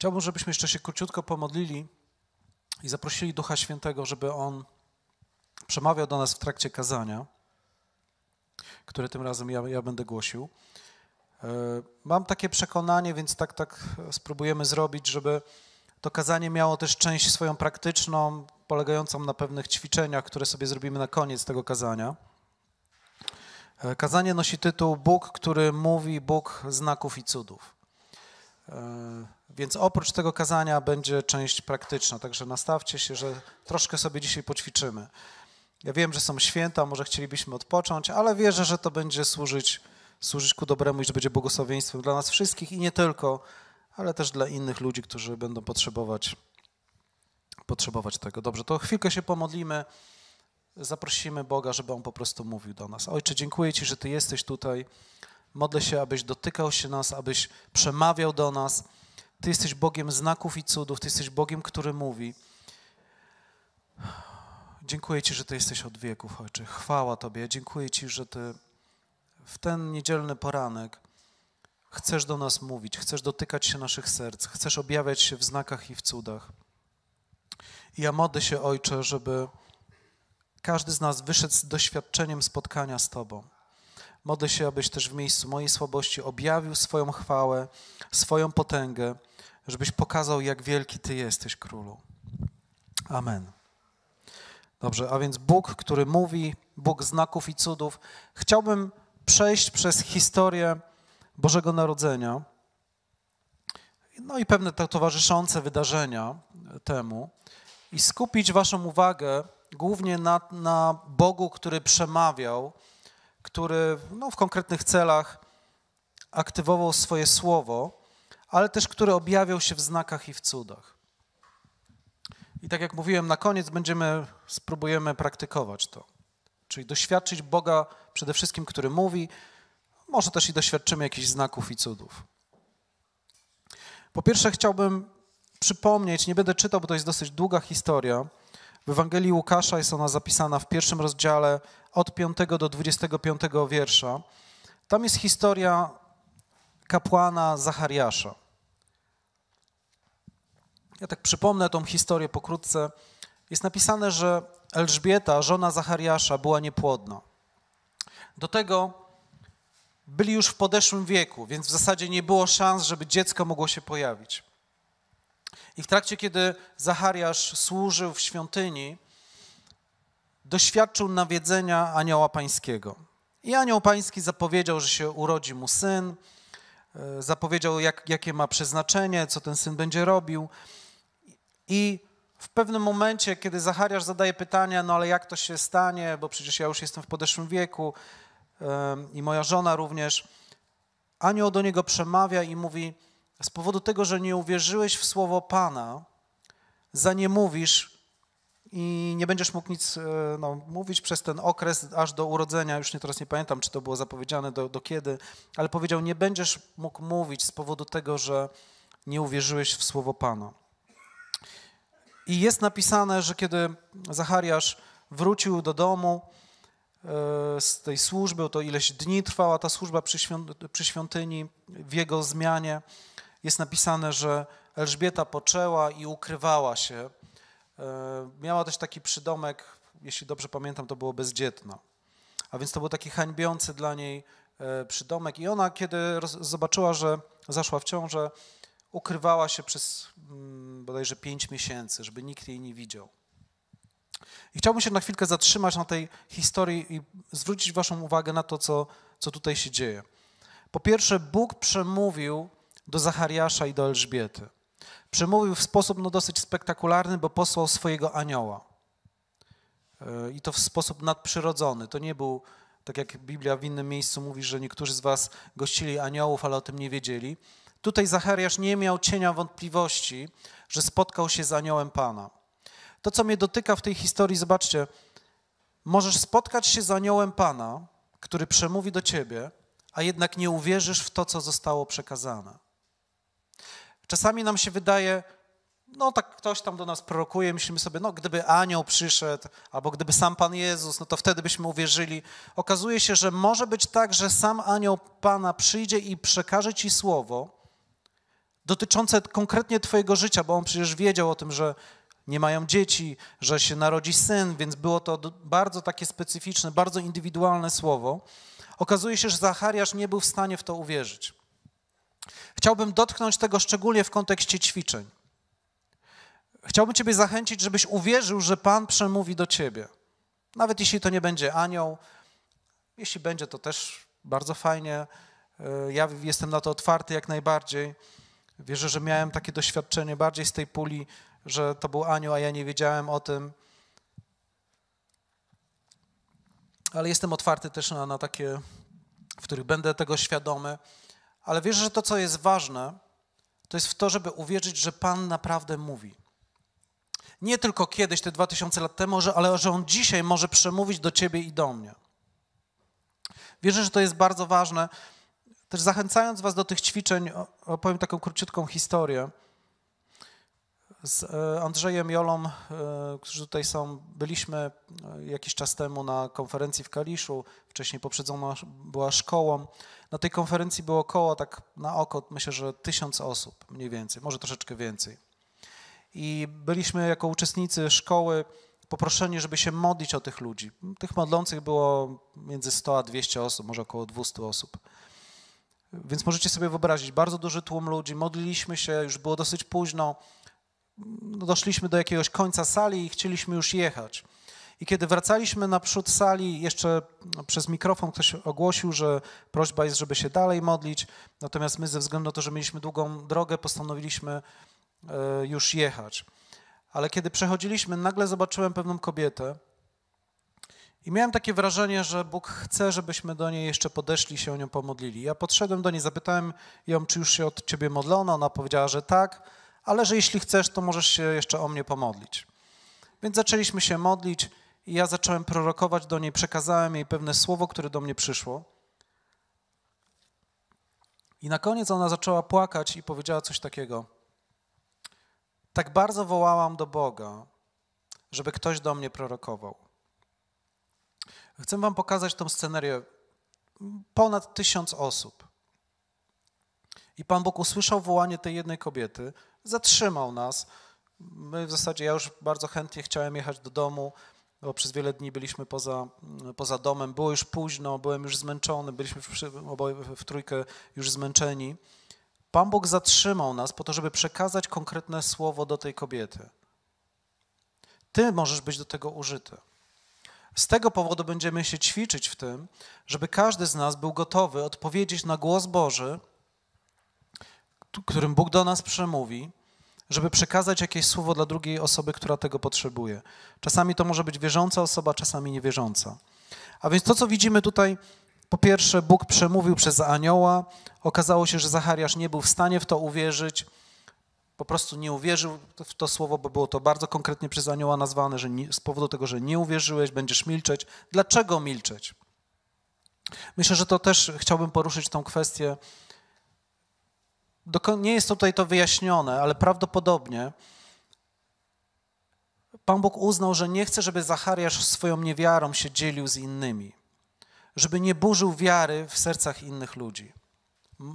Chciałbym, żebyśmy jeszcze się króciutko pomodlili i zaprosili Ducha Świętego, żeby On przemawiał do nas w trakcie kazania, które tym razem ja, ja będę głosił. E, mam takie przekonanie, więc tak, tak spróbujemy zrobić, żeby to kazanie miało też część swoją praktyczną, polegającą na pewnych ćwiczeniach, które sobie zrobimy na koniec tego kazania. E, kazanie nosi tytuł Bóg, który mówi, Bóg znaków i cudów. E, więc oprócz tego kazania będzie część praktyczna, także nastawcie się, że troszkę sobie dzisiaj poćwiczymy. Ja wiem, że są święta, może chcielibyśmy odpocząć, ale wierzę, że to będzie służyć, służyć ku dobremu i że będzie błogosławieństwem dla nas wszystkich i nie tylko, ale też dla innych ludzi, którzy będą potrzebować, potrzebować tego. Dobrze, to chwilkę się pomodlimy, zaprosimy Boga, żeby On po prostu mówił do nas. Ojcze, dziękuję Ci, że Ty jesteś tutaj. Modlę się, abyś dotykał się nas, abyś przemawiał do nas. Ty jesteś Bogiem znaków i cudów, Ty jesteś Bogiem, który mówi. Dziękuję Ci, że Ty jesteś od wieków, Ojcze. Chwała Tobie. Dziękuję Ci, że Ty w ten niedzielny poranek chcesz do nas mówić, chcesz dotykać się naszych serc, chcesz objawiać się w znakach i w cudach. I ja modlę się, Ojcze, żeby każdy z nas wyszedł z doświadczeniem spotkania z Tobą. Modlę się, abyś też w miejscu mojej słabości objawił swoją chwałę, swoją potęgę, żebyś pokazał, jak wielki Ty jesteś, Królu. Amen. Dobrze, a więc Bóg, który mówi, Bóg znaków i cudów. Chciałbym przejść przez historię Bożego Narodzenia, no i pewne towarzyszące wydarzenia temu, i skupić Waszą uwagę głównie na, na Bogu, który przemawiał który no, w konkretnych celach aktywował swoje słowo, ale też który objawiał się w znakach i w cudach. I tak jak mówiłem na koniec, będziemy, spróbujemy praktykować to. Czyli doświadczyć Boga przede wszystkim, który mówi, może też i doświadczymy jakichś znaków i cudów. Po pierwsze, chciałbym przypomnieć, nie będę czytał, bo to jest dosyć długa historia, w Ewangelii Łukasza jest ona zapisana w pierwszym rozdziale od 5 do 25 wiersza. Tam jest historia kapłana Zachariasza. Ja tak przypomnę tą historię pokrótce. Jest napisane, że Elżbieta, żona Zachariasza, była niepłodna. Do tego byli już w podeszłym wieku, więc w zasadzie nie było szans, żeby dziecko mogło się pojawić. I w trakcie, kiedy Zachariasz służył w świątyni, doświadczył nawiedzenia anioła pańskiego. I anioł pański zapowiedział, że się urodzi mu syn, e, zapowiedział, jak, jakie ma przeznaczenie, co ten syn będzie robił. I w pewnym momencie, kiedy Zachariasz zadaje pytania, no ale jak to się stanie, bo przecież ja już jestem w podeszłym wieku e, i moja żona również, anioł do niego przemawia i mówi, z powodu tego, że nie uwierzyłeś w słowo Pana, zaniemówisz i nie będziesz mógł nic e, no, mówić przez ten okres aż do urodzenia, już nie, teraz nie pamiętam, czy to było zapowiedziane, do, do kiedy, ale powiedział, nie będziesz mógł mówić z powodu tego, że nie uwierzyłeś w słowo Pana. I jest napisane, że kiedy Zachariasz wrócił do domu e, z tej służby, to ileś dni trwała ta służba przy, świątyni, w jego zmianie, jest napisane, że Elżbieta poczęła i ukrywała się. E, miała też taki przydomek, jeśli dobrze pamiętam, to było bezdzietna. A więc to był taki hańbiący dla niej e, przydomek. I ona, kiedy zobaczyła, że zaszła w ciążę, ukrywała się przez mm, bodajże pięć miesięcy, żeby nikt jej nie widział. I chciałbym się na chwilkę zatrzymać na tej historii i zwrócić Waszą uwagę na to, co, co tutaj się dzieje. Po pierwsze, Bóg przemówił do Zachariasza i do Elżbiety. Przemówił w sposób no, dosyć spektakularny, bo posłał swojego anioła. E, I to w sposób nadprzyrodzony. To nie był, tak jak Biblia w innym miejscu mówi, że niektórzy z was gościli aniołów, ale o tym nie wiedzieli. Tutaj Zachariasz nie miał cienia wątpliwości, że spotkał się z aniołem Pana. To, co mnie dotyka w tej historii, zobaczcie, możesz spotkać się z aniołem Pana, który przemówi do ciebie, a jednak nie uwierzysz w to, co zostało przekazane. Czasami nam się wydaje, no tak ktoś tam do nas prorokuje, myślimy sobie, no gdyby anioł przyszedł, albo gdyby sam Pan Jezus, no to wtedy byśmy uwierzyli. Okazuje się, że może być tak, że sam anioł Pana przyjdzie i przekaże Ci słowo dotyczące konkretnie Twojego życia, bo on przecież wiedział o tym, że nie mają dzieci, że się narodzi syn, więc było to bardzo takie specyficzne, bardzo indywidualne słowo. Okazuje się, że Zachariasz nie był w stanie w to uwierzyć. Chciałbym dotknąć tego szczególnie w kontekście ćwiczeń. Chciałbym Ciebie zachęcić, żebyś uwierzył, że Pan przemówi do Ciebie. Nawet jeśli to nie będzie anioł, jeśli będzie, to też bardzo fajnie. E, ja jestem na to otwarty jak najbardziej. Wierzę, że miałem takie doświadczenie bardziej z tej puli, że to był anioł, a ja nie wiedziałem o tym. Ale jestem otwarty też na, na takie, w których będę tego świadomy. Ale wierzę, że to, co jest ważne, to jest w to, żeby uwierzyć, że Pan naprawdę mówi. Nie tylko kiedyś, te 2000 lat temu, że, ale że On dzisiaj może przemówić do Ciebie i do mnie. Wierzę, że to jest bardzo ważne. Też zachęcając Was do tych ćwiczeń, opowiem taką króciutką historię. Z e, Andrzejem Jolą, e, którzy tutaj są, byliśmy e, jakiś czas temu na konferencji w Kaliszu, wcześniej poprzedzona była szkołą na tej konferencji było około, tak na oko, myślę, że tysiąc osób mniej więcej, może troszeczkę więcej. I byliśmy jako uczestnicy szkoły poproszeni, żeby się modlić o tych ludzi. Tych modlących było między 100 a 200 osób, może około 200 osób. Więc możecie sobie wyobrazić, bardzo duży tłum ludzi, modliliśmy się, już było dosyć późno, no, doszliśmy do jakiegoś końca sali i chcieliśmy już jechać. I kiedy wracaliśmy naprzód sali, jeszcze no, przez mikrofon ktoś ogłosił, że prośba jest, żeby się dalej modlić. Natomiast my, ze względu na to, że mieliśmy długą drogę, postanowiliśmy e, już jechać. Ale kiedy przechodziliśmy, nagle zobaczyłem pewną kobietę. I miałem takie wrażenie, że Bóg chce, żebyśmy do niej jeszcze podeszli się o nią pomodlili. Ja podszedłem do niej, zapytałem ją, czy już się od ciebie modlono. Ona powiedziała, że tak, ale że jeśli chcesz, to możesz się jeszcze o mnie pomodlić. Więc zaczęliśmy się modlić. I ja zacząłem prorokować do niej, przekazałem jej pewne słowo, które do mnie przyszło. I na koniec ona zaczęła płakać i powiedziała coś takiego. Tak bardzo wołałam do Boga, żeby ktoś do mnie prorokował. Chcę Wam pokazać tą scenerię. Ponad tysiąc osób. I Pan Bóg usłyszał wołanie tej jednej kobiety, zatrzymał nas. My w zasadzie, ja już bardzo chętnie chciałem jechać do domu bo przez wiele dni byliśmy poza, poza domem. Było już późno, byłem już zmęczony, byliśmy przy, oboje w trójkę już zmęczeni. Pan Bóg zatrzymał nas po to, żeby przekazać konkretne słowo do tej kobiety. Ty możesz być do tego użyty. Z tego powodu będziemy się ćwiczyć w tym, żeby każdy z nas był gotowy odpowiedzieć na głos Boży, którym Bóg do nas przemówi, żeby przekazać jakieś słowo dla drugiej osoby, która tego potrzebuje. Czasami to może być wierząca osoba, czasami niewierząca. A więc to, co widzimy tutaj, po pierwsze, Bóg przemówił przez anioła. Okazało się, że Zachariasz nie był w stanie w to uwierzyć. Po prostu nie uwierzył w to słowo, bo było to bardzo konkretnie przez anioła nazwane, że nie, z powodu tego, że nie uwierzyłeś, będziesz milczeć. Dlaczego milczeć? Myślę, że to też chciałbym poruszyć tą kwestię nie jest tutaj to wyjaśnione, ale prawdopodobnie Pan Bóg uznał, że nie chce, żeby Zachariasz swoją niewiarą się dzielił z innymi, żeby nie burzył wiary w sercach innych ludzi.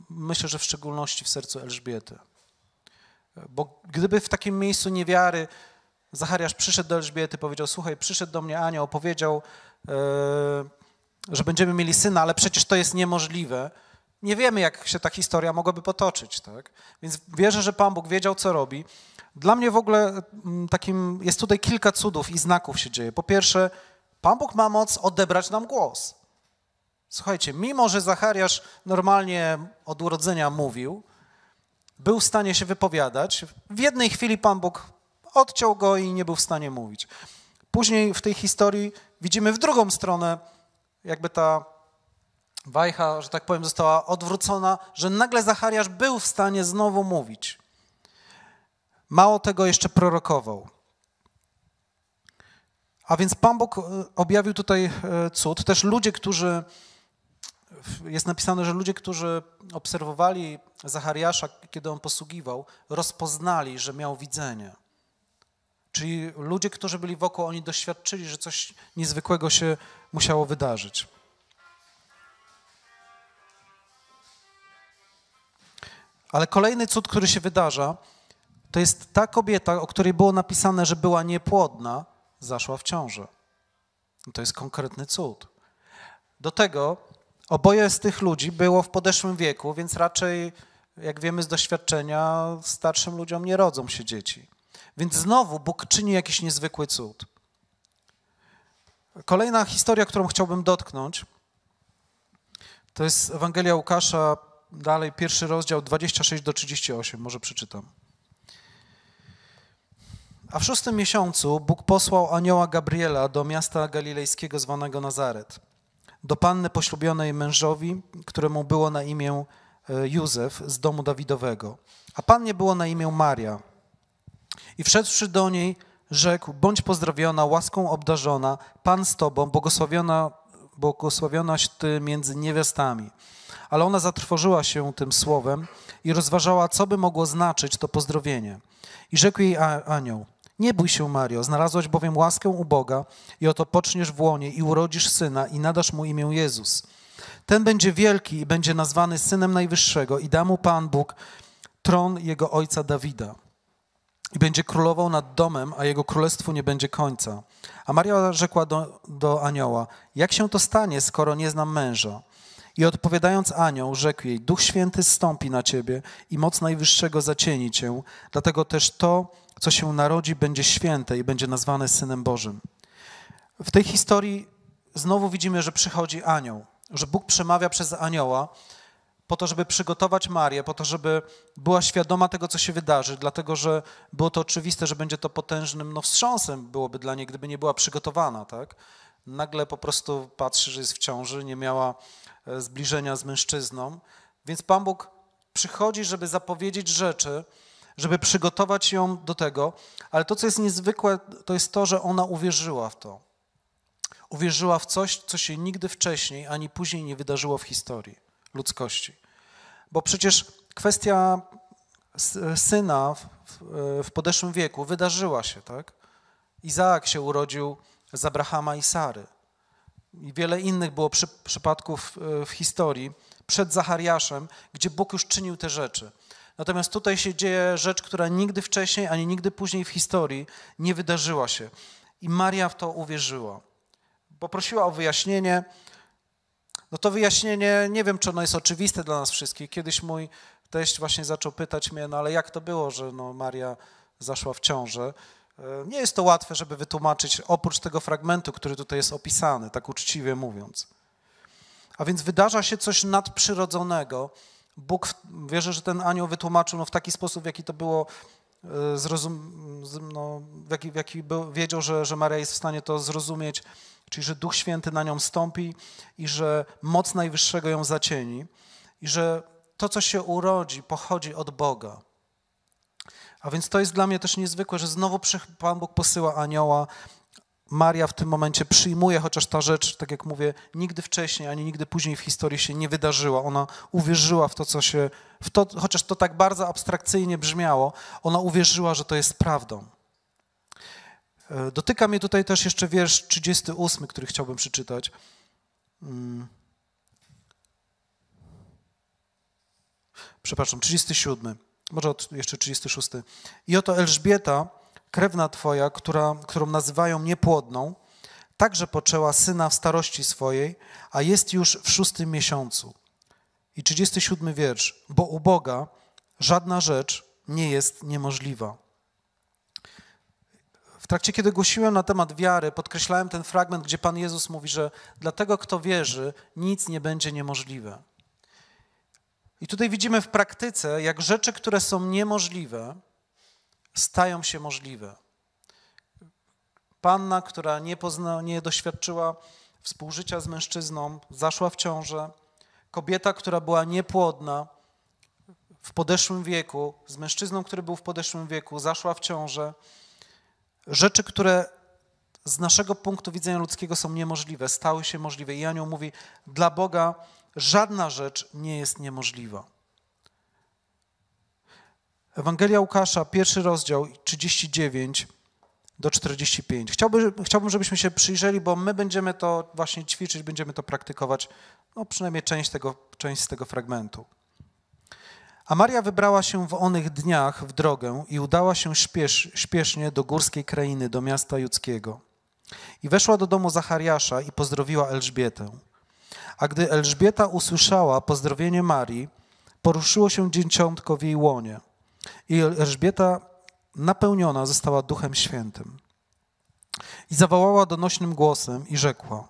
Myślę, że w szczególności w sercu Elżbiety. Bo gdyby w takim miejscu niewiary Zachariasz przyszedł do Elżbiety, powiedział: Słuchaj, przyszedł do mnie Anioł, powiedział, e, że będziemy mieli syna, ale przecież to jest niemożliwe nie wiemy, jak się ta historia mogłaby potoczyć. Tak? Więc wierzę, że Pan Bóg wiedział, co robi. Dla mnie w ogóle mm, takim jest tutaj kilka cudów i znaków się dzieje. Po pierwsze, Pan Bóg ma moc odebrać nam głos. Słuchajcie, mimo że Zachariasz normalnie od urodzenia mówił, był w stanie się wypowiadać, w jednej chwili Pan Bóg odciął go i nie był w stanie mówić. Później w tej historii widzimy w drugą stronę, jakby ta wajcha, że tak powiem, została odwrócona, że nagle Zachariasz był w stanie znowu mówić. Mało tego jeszcze prorokował. A więc Pan Bóg e, objawił tutaj e, cud. Też ludzie, którzy, jest napisane, że ludzie, którzy obserwowali Zachariasza, kiedy on posługiwał, rozpoznali, że miał widzenie. Czyli ludzie, którzy byli wokół, oni doświadczyli, że coś niezwykłego się musiało wydarzyć. Ale kolejny cud, który się wydarza, to jest ta kobieta, o której było napisane, że była niepłodna, zaszła w ciąży. To jest konkretny cud. Do tego oboje z tych ludzi było w podeszłym wieku, więc raczej, jak wiemy z doświadczenia, starszym ludziom nie rodzą się dzieci. Więc znowu Bóg czyni jakiś niezwykły cud. Kolejna historia, którą chciałbym dotknąć, to jest Ewangelia Łukasza, dalej, pierwszy rozdział 26 do 38, może przeczytam. A w szóstym miesiącu Bóg posłał anioła Gabriela do miasta galilejskiego zwanego Nazaret, do panny poślubionej mężowi, któremu było na imię e, Józef z domu Dawidowego, a pannie było na imię Maria. I wszedłszy do niej, rzekł: Bądź pozdrowiona, łaską obdarzona, Pan z tobą, błogosławiona, błogosławionaś ty między niewiastami ale ona zatrwożyła się tym słowem i rozważała, co by mogło znaczyć to pozdrowienie. I rzekł jej anioł, nie bój się, Mario, znalazłaś bowiem łaskę u Boga i oto poczniesz w łonie i urodzisz syna i nadasz mu imię Jezus. Ten będzie wielki i będzie nazwany Synem Najwyższego i da mu Pan Bóg tron jego ojca Dawida. I będzie królował nad domem, a jego królestwu nie będzie końca. A Maria rzekła do, do anioła, jak się to stanie, skoro nie znam męża? I odpowiadając anioł, rzekł jej, Duch Święty stąpi na ciebie i moc Najwyższego zacieni cię, dlatego też to, co się narodzi, będzie święte i będzie nazwane Synem Bożym. W tej historii znowu widzimy, że przychodzi anioł, że Bóg przemawia przez anioła po to, żeby przygotować Marię, po to, żeby była świadoma tego, co się wydarzy, dlatego że było to oczywiste, że będzie to potężnym no, wstrząsem byłoby dla niej, gdyby nie była przygotowana, tak? nagle po prostu patrzy, że jest w ciąży, nie miała e, zbliżenia z mężczyzną. Więc Pan Bóg przychodzi, żeby zapowiedzieć rzeczy, żeby przygotować ją do tego, ale to, co jest niezwykłe, to jest to, że ona uwierzyła w to. Uwierzyła w coś, co się nigdy wcześniej ani później nie wydarzyło w historii ludzkości. Bo przecież kwestia syna w, e, w podeszłym wieku wydarzyła się, tak? Izaak się urodził z Abrahama i Sary. I wiele innych było przy, przypadków e, w historii przed Zachariaszem, gdzie Bóg już czynił te rzeczy. Natomiast tutaj się dzieje rzecz, która nigdy wcześniej ani nigdy później w historii nie wydarzyła się. I Maria w to uwierzyła. Poprosiła o wyjaśnienie. No to wyjaśnienie, nie wiem, czy ono jest oczywiste dla nas wszystkich. Kiedyś mój teść właśnie zaczął pytać mnie, no ale jak to było, że no Maria zaszła w ciążę? E, nie jest to łatwe, żeby wytłumaczyć oprócz tego fragmentu, który tutaj jest opisany, tak uczciwie mówiąc. A więc wydarza się coś nadprzyrodzonego. Bóg, wierzę, że ten anioł wytłumaczył no, w taki sposób, w jaki to było e, zrozum, no, w jaki, w jaki był, wiedział, że, że Maria jest w stanie to zrozumieć, czyli że Duch Święty na nią stąpi i że moc Najwyższego ją zacieni i że to, co się urodzi, pochodzi od Boga. A więc to jest dla mnie też niezwykłe, że znowu Pan Bóg posyła anioła. Maria w tym momencie przyjmuje, chociaż ta rzecz, tak jak mówię, nigdy wcześniej ani nigdy później w historii się nie wydarzyła. Ona uwierzyła w to, co się, w to, chociaż to tak bardzo abstrakcyjnie brzmiało, ona uwierzyła, że to jest prawdą. E, dotyka mnie tutaj też jeszcze wiersz 38, który chciałbym przeczytać. Mm. Przepraszam, 37 może od jeszcze 36. I oto Elżbieta, krewna twoja, która, którą nazywają niepłodną, także poczęła syna w starości swojej, a jest już w szóstym miesiącu. I 37 wiersz. Bo u Boga żadna rzecz nie jest niemożliwa. W trakcie, kiedy głosiłem na temat wiary, podkreślałem ten fragment, gdzie Pan Jezus mówi, że dla tego, kto wierzy, nic nie będzie niemożliwe. I tutaj widzimy w praktyce, jak rzeczy, które są niemożliwe, stają się możliwe. Panna, która nie, pozna, nie doświadczyła współżycia z mężczyzną, zaszła w ciążę. Kobieta, która była niepłodna w podeszłym wieku, z mężczyzną, który był w podeszłym wieku, zaszła w ciążę. Rzeczy, które z naszego punktu widzenia ludzkiego są niemożliwe, stały się możliwe. I Anioł mówi, dla Boga żadna rzecz nie jest niemożliwa. Ewangelia Łukasza, pierwszy rozdział 39 do 45. Chciałbym, chciałbym, żebyśmy się przyjrzeli, bo my będziemy to właśnie ćwiczyć, będziemy to praktykować, no przynajmniej część, tego, część z tego fragmentu. A Maria wybrała się w onych dniach w drogę i udała się śpiesz, śpiesznie do górskiej krainy, do miasta judzkiego. I weszła do domu Zachariasza i pozdrowiła Elżbietę. A gdy Elżbieta usłyszała pozdrowienie Marii, poruszyło się dzieciątko w jej łonie. I Elżbieta napełniona została Duchem Świętym. I zawołała donośnym głosem i rzekła: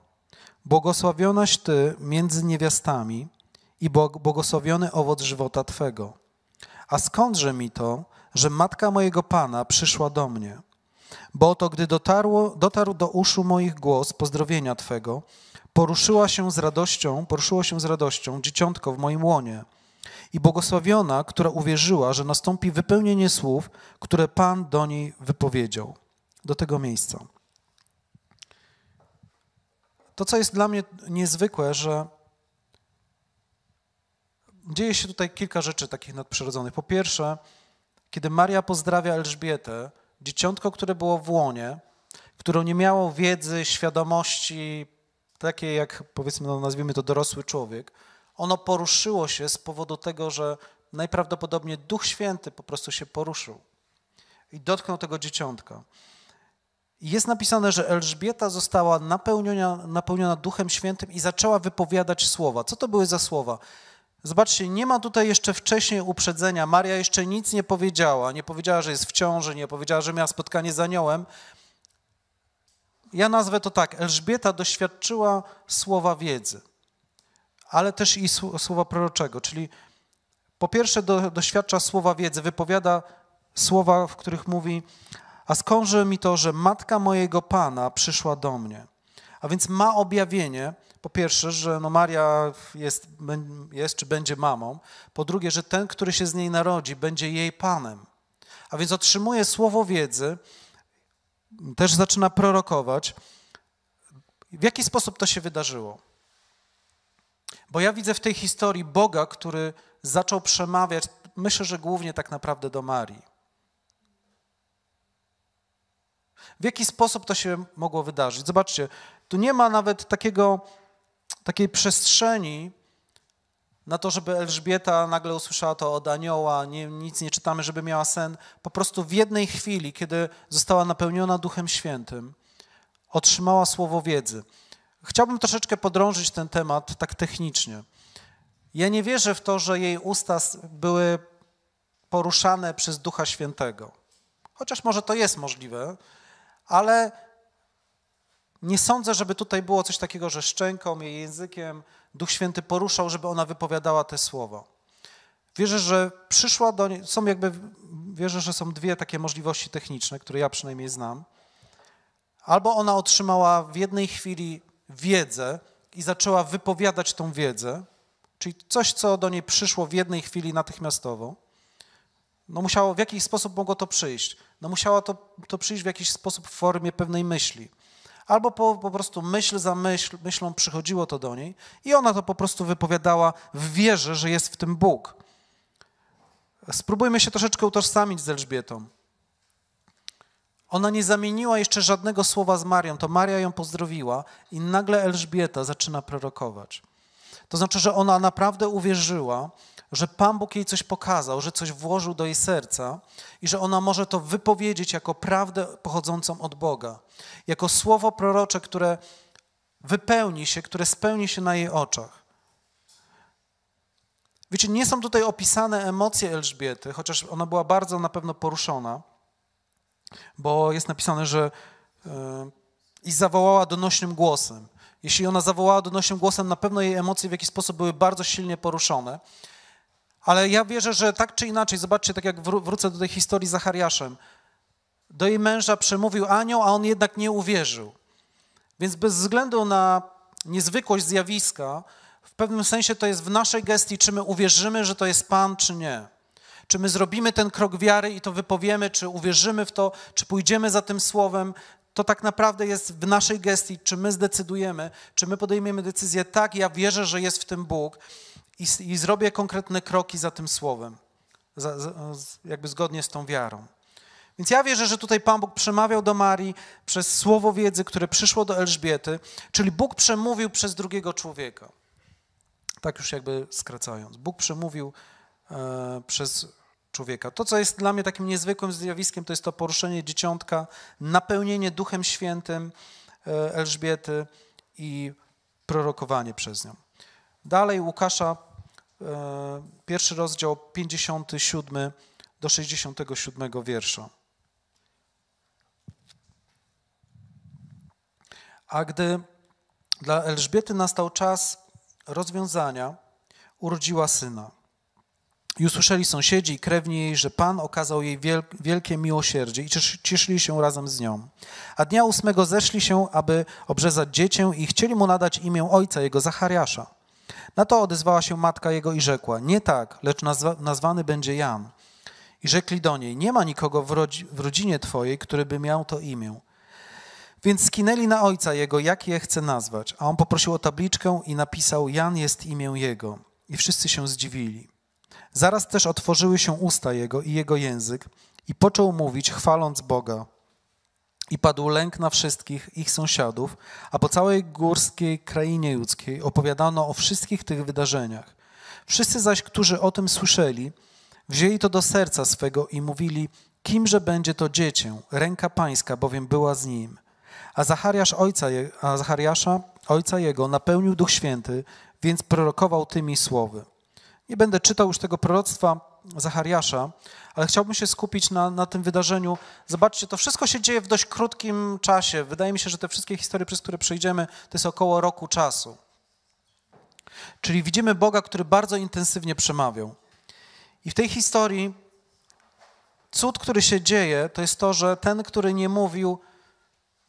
Błogosławionaś ty między niewiastami i błogosławiony owoc żywota twego. A skądże mi to, że matka mojego pana przyszła do mnie? Bo oto, gdy dotarło, dotarł do uszu moich głos pozdrowienia twego, poruszyła się z radością, poruszyło się z radością dzieciątko w moim łonie. I błogosławiona, która uwierzyła, że nastąpi wypełnienie słów, które Pan do niej wypowiedział. Do tego miejsca. To, co jest dla mnie niezwykłe, że dzieje się tutaj kilka rzeczy takich nadprzyrodzonych. Po pierwsze, kiedy Maria pozdrawia Elżbietę, dzieciątko, które było w łonie, które nie miało wiedzy, świadomości, takie jak powiedzmy, no nazwijmy to dorosły człowiek, ono poruszyło się z powodu tego, że najprawdopodobniej Duch Święty po prostu się poruszył i dotknął tego dzieciątka. Jest napisane, że Elżbieta została napełniona, napełniona Duchem Świętym i zaczęła wypowiadać słowa. Co to były za słowa? Zobaczcie, nie ma tutaj jeszcze wcześniej uprzedzenia. Maria jeszcze nic nie powiedziała. Nie powiedziała, że jest w ciąży, nie powiedziała, że miała spotkanie z aniołem ja nazwę to tak, Elżbieta doświadczyła słowa wiedzy, ale też i słowa proroczego, czyli po pierwsze do, doświadcza słowa wiedzy, wypowiada słowa, w których mówi, a skądże mi to, że matka mojego Pana przyszła do mnie. A więc ma objawienie, po pierwsze, że no Maria jest, jest czy będzie mamą, po drugie, że ten, który się z niej narodzi, będzie jej Panem. A więc otrzymuje słowo wiedzy, też zaczyna prorokować. W jaki sposób to się wydarzyło? Bo ja widzę w tej historii Boga, który zaczął przemawiać, myślę, że głównie tak naprawdę do Marii. W jaki sposób to się mogło wydarzyć? Zobaczcie, tu nie ma nawet takiego, takiej przestrzeni na to, żeby Elżbieta nagle usłyszała to od anioła, nie, nic nie czytamy, żeby miała sen. Po prostu w jednej chwili, kiedy została napełniona Duchem Świętym, otrzymała słowo wiedzy. Chciałbym troszeczkę podrążyć ten temat tak technicznie. Ja nie wierzę w to, że jej usta były poruszane przez Ducha Świętego. Chociaż może to jest możliwe, ale nie sądzę, żeby tutaj było coś takiego, że szczęką, jej językiem Duch Święty poruszał, żeby ona wypowiadała te słowa. Wierzę, że przyszła do niej, są jakby, wierzę, że są dwie takie możliwości techniczne, które ja przynajmniej znam. Albo ona otrzymała w jednej chwili wiedzę i zaczęła wypowiadać tą wiedzę, czyli coś, co do niej przyszło w jednej chwili natychmiastowo. No musiało, w jakiś sposób mogło to przyjść? No musiało to, to przyjść w jakiś sposób w formie pewnej myśli albo po, po prostu myśl za myśl, myślą przychodziło to do niej i ona to po prostu wypowiadała w wierze, że jest w tym Bóg. Spróbujmy się troszeczkę utożsamić z Elżbietą. Ona nie zamieniła jeszcze żadnego słowa z Marią, to Maria ją pozdrowiła i nagle Elżbieta zaczyna prorokować. To znaczy, że ona naprawdę uwierzyła, że Pan Bóg jej coś pokazał, że coś włożył do jej serca i że ona może to wypowiedzieć jako prawdę pochodzącą od Boga, jako słowo prorocze, które wypełni się, które spełni się na jej oczach. Wiecie, nie są tutaj opisane emocje Elżbiety, chociaż ona była bardzo na pewno poruszona, bo jest napisane, że e, i zawołała donośnym głosem. Jeśli ona zawołała donośnym głosem, na pewno jej emocje w jakiś sposób były bardzo silnie poruszone. Ale ja wierzę, że tak czy inaczej, zobaczcie, tak jak wrócę do tej historii z Zachariaszem, do jej męża przemówił anioł, a on jednak nie uwierzył. Więc bez względu na niezwykłość zjawiska, w pewnym sensie to jest w naszej gestii, czy my uwierzymy, że to jest Pan, czy nie. Czy my zrobimy ten krok wiary i to wypowiemy, czy uwierzymy w to, czy pójdziemy za tym słowem, to tak naprawdę jest w naszej gestii, czy my zdecydujemy, czy my podejmiemy decyzję, tak, ja wierzę, że jest w tym Bóg i, i zrobię konkretne kroki za tym słowem, za, za, jakby zgodnie z tą wiarą. Więc ja wierzę, że tutaj Pan Bóg przemawiał do Marii przez słowo wiedzy, które przyszło do Elżbiety, czyli Bóg przemówił przez drugiego człowieka. Tak już jakby skracając. Bóg przemówił e, przez człowieka. To, co jest dla mnie takim niezwykłym zjawiskiem, to jest to poruszenie dzieciątka, napełnienie Duchem Świętym e, Elżbiety i prorokowanie przez nią. Dalej Łukasza, e, pierwszy rozdział 57 do 67 wiersza. A gdy dla Elżbiety nastał czas rozwiązania, urodziła syna. I usłyszeli sąsiedzi i krewni jej, że Pan okazał jej wielkie miłosierdzie i cieszyli się razem z nią. A dnia ósmego zeszli się, aby obrzezać dziecię i chcieli mu nadać imię ojca jego Zachariasza. Na to odezwała się matka jego i rzekła: Nie tak, lecz nazwa, nazwany będzie Jan. I rzekli do niej: Nie ma nikogo w, rodzi, w rodzinie twojej, który by miał to imię. Więc skinęli na ojca jego, jak je chce nazwać. A on poprosił o tabliczkę i napisał: Jan jest imię jego. I wszyscy się zdziwili. Zaraz też otworzyły się usta jego i jego język, i począł mówić, chwaląc Boga. I padł lęk na wszystkich ich sąsiadów, a po całej górskiej krainie ludzkiej opowiadano o wszystkich tych wydarzeniach. Wszyscy zaś, którzy o tym słyszeli, wzięli to do serca swego i mówili, kimże będzie to dziecię, ręka pańska bowiem była z nim. A, Zachariasz ojca je, a Zachariasza, ojca jego, napełnił Duch Święty, więc prorokował tymi słowy. Nie będę czytał już tego proroctwa, Zachariasza, ale chciałbym się skupić na, na tym wydarzeniu. Zobaczcie, to wszystko się dzieje w dość krótkim czasie. Wydaje mi się, że te wszystkie historie, przez które przejdziemy, to jest około roku czasu. Czyli widzimy Boga, który bardzo intensywnie przemawiał. I w tej historii cud, który się dzieje, to jest to, że ten, który nie mówił,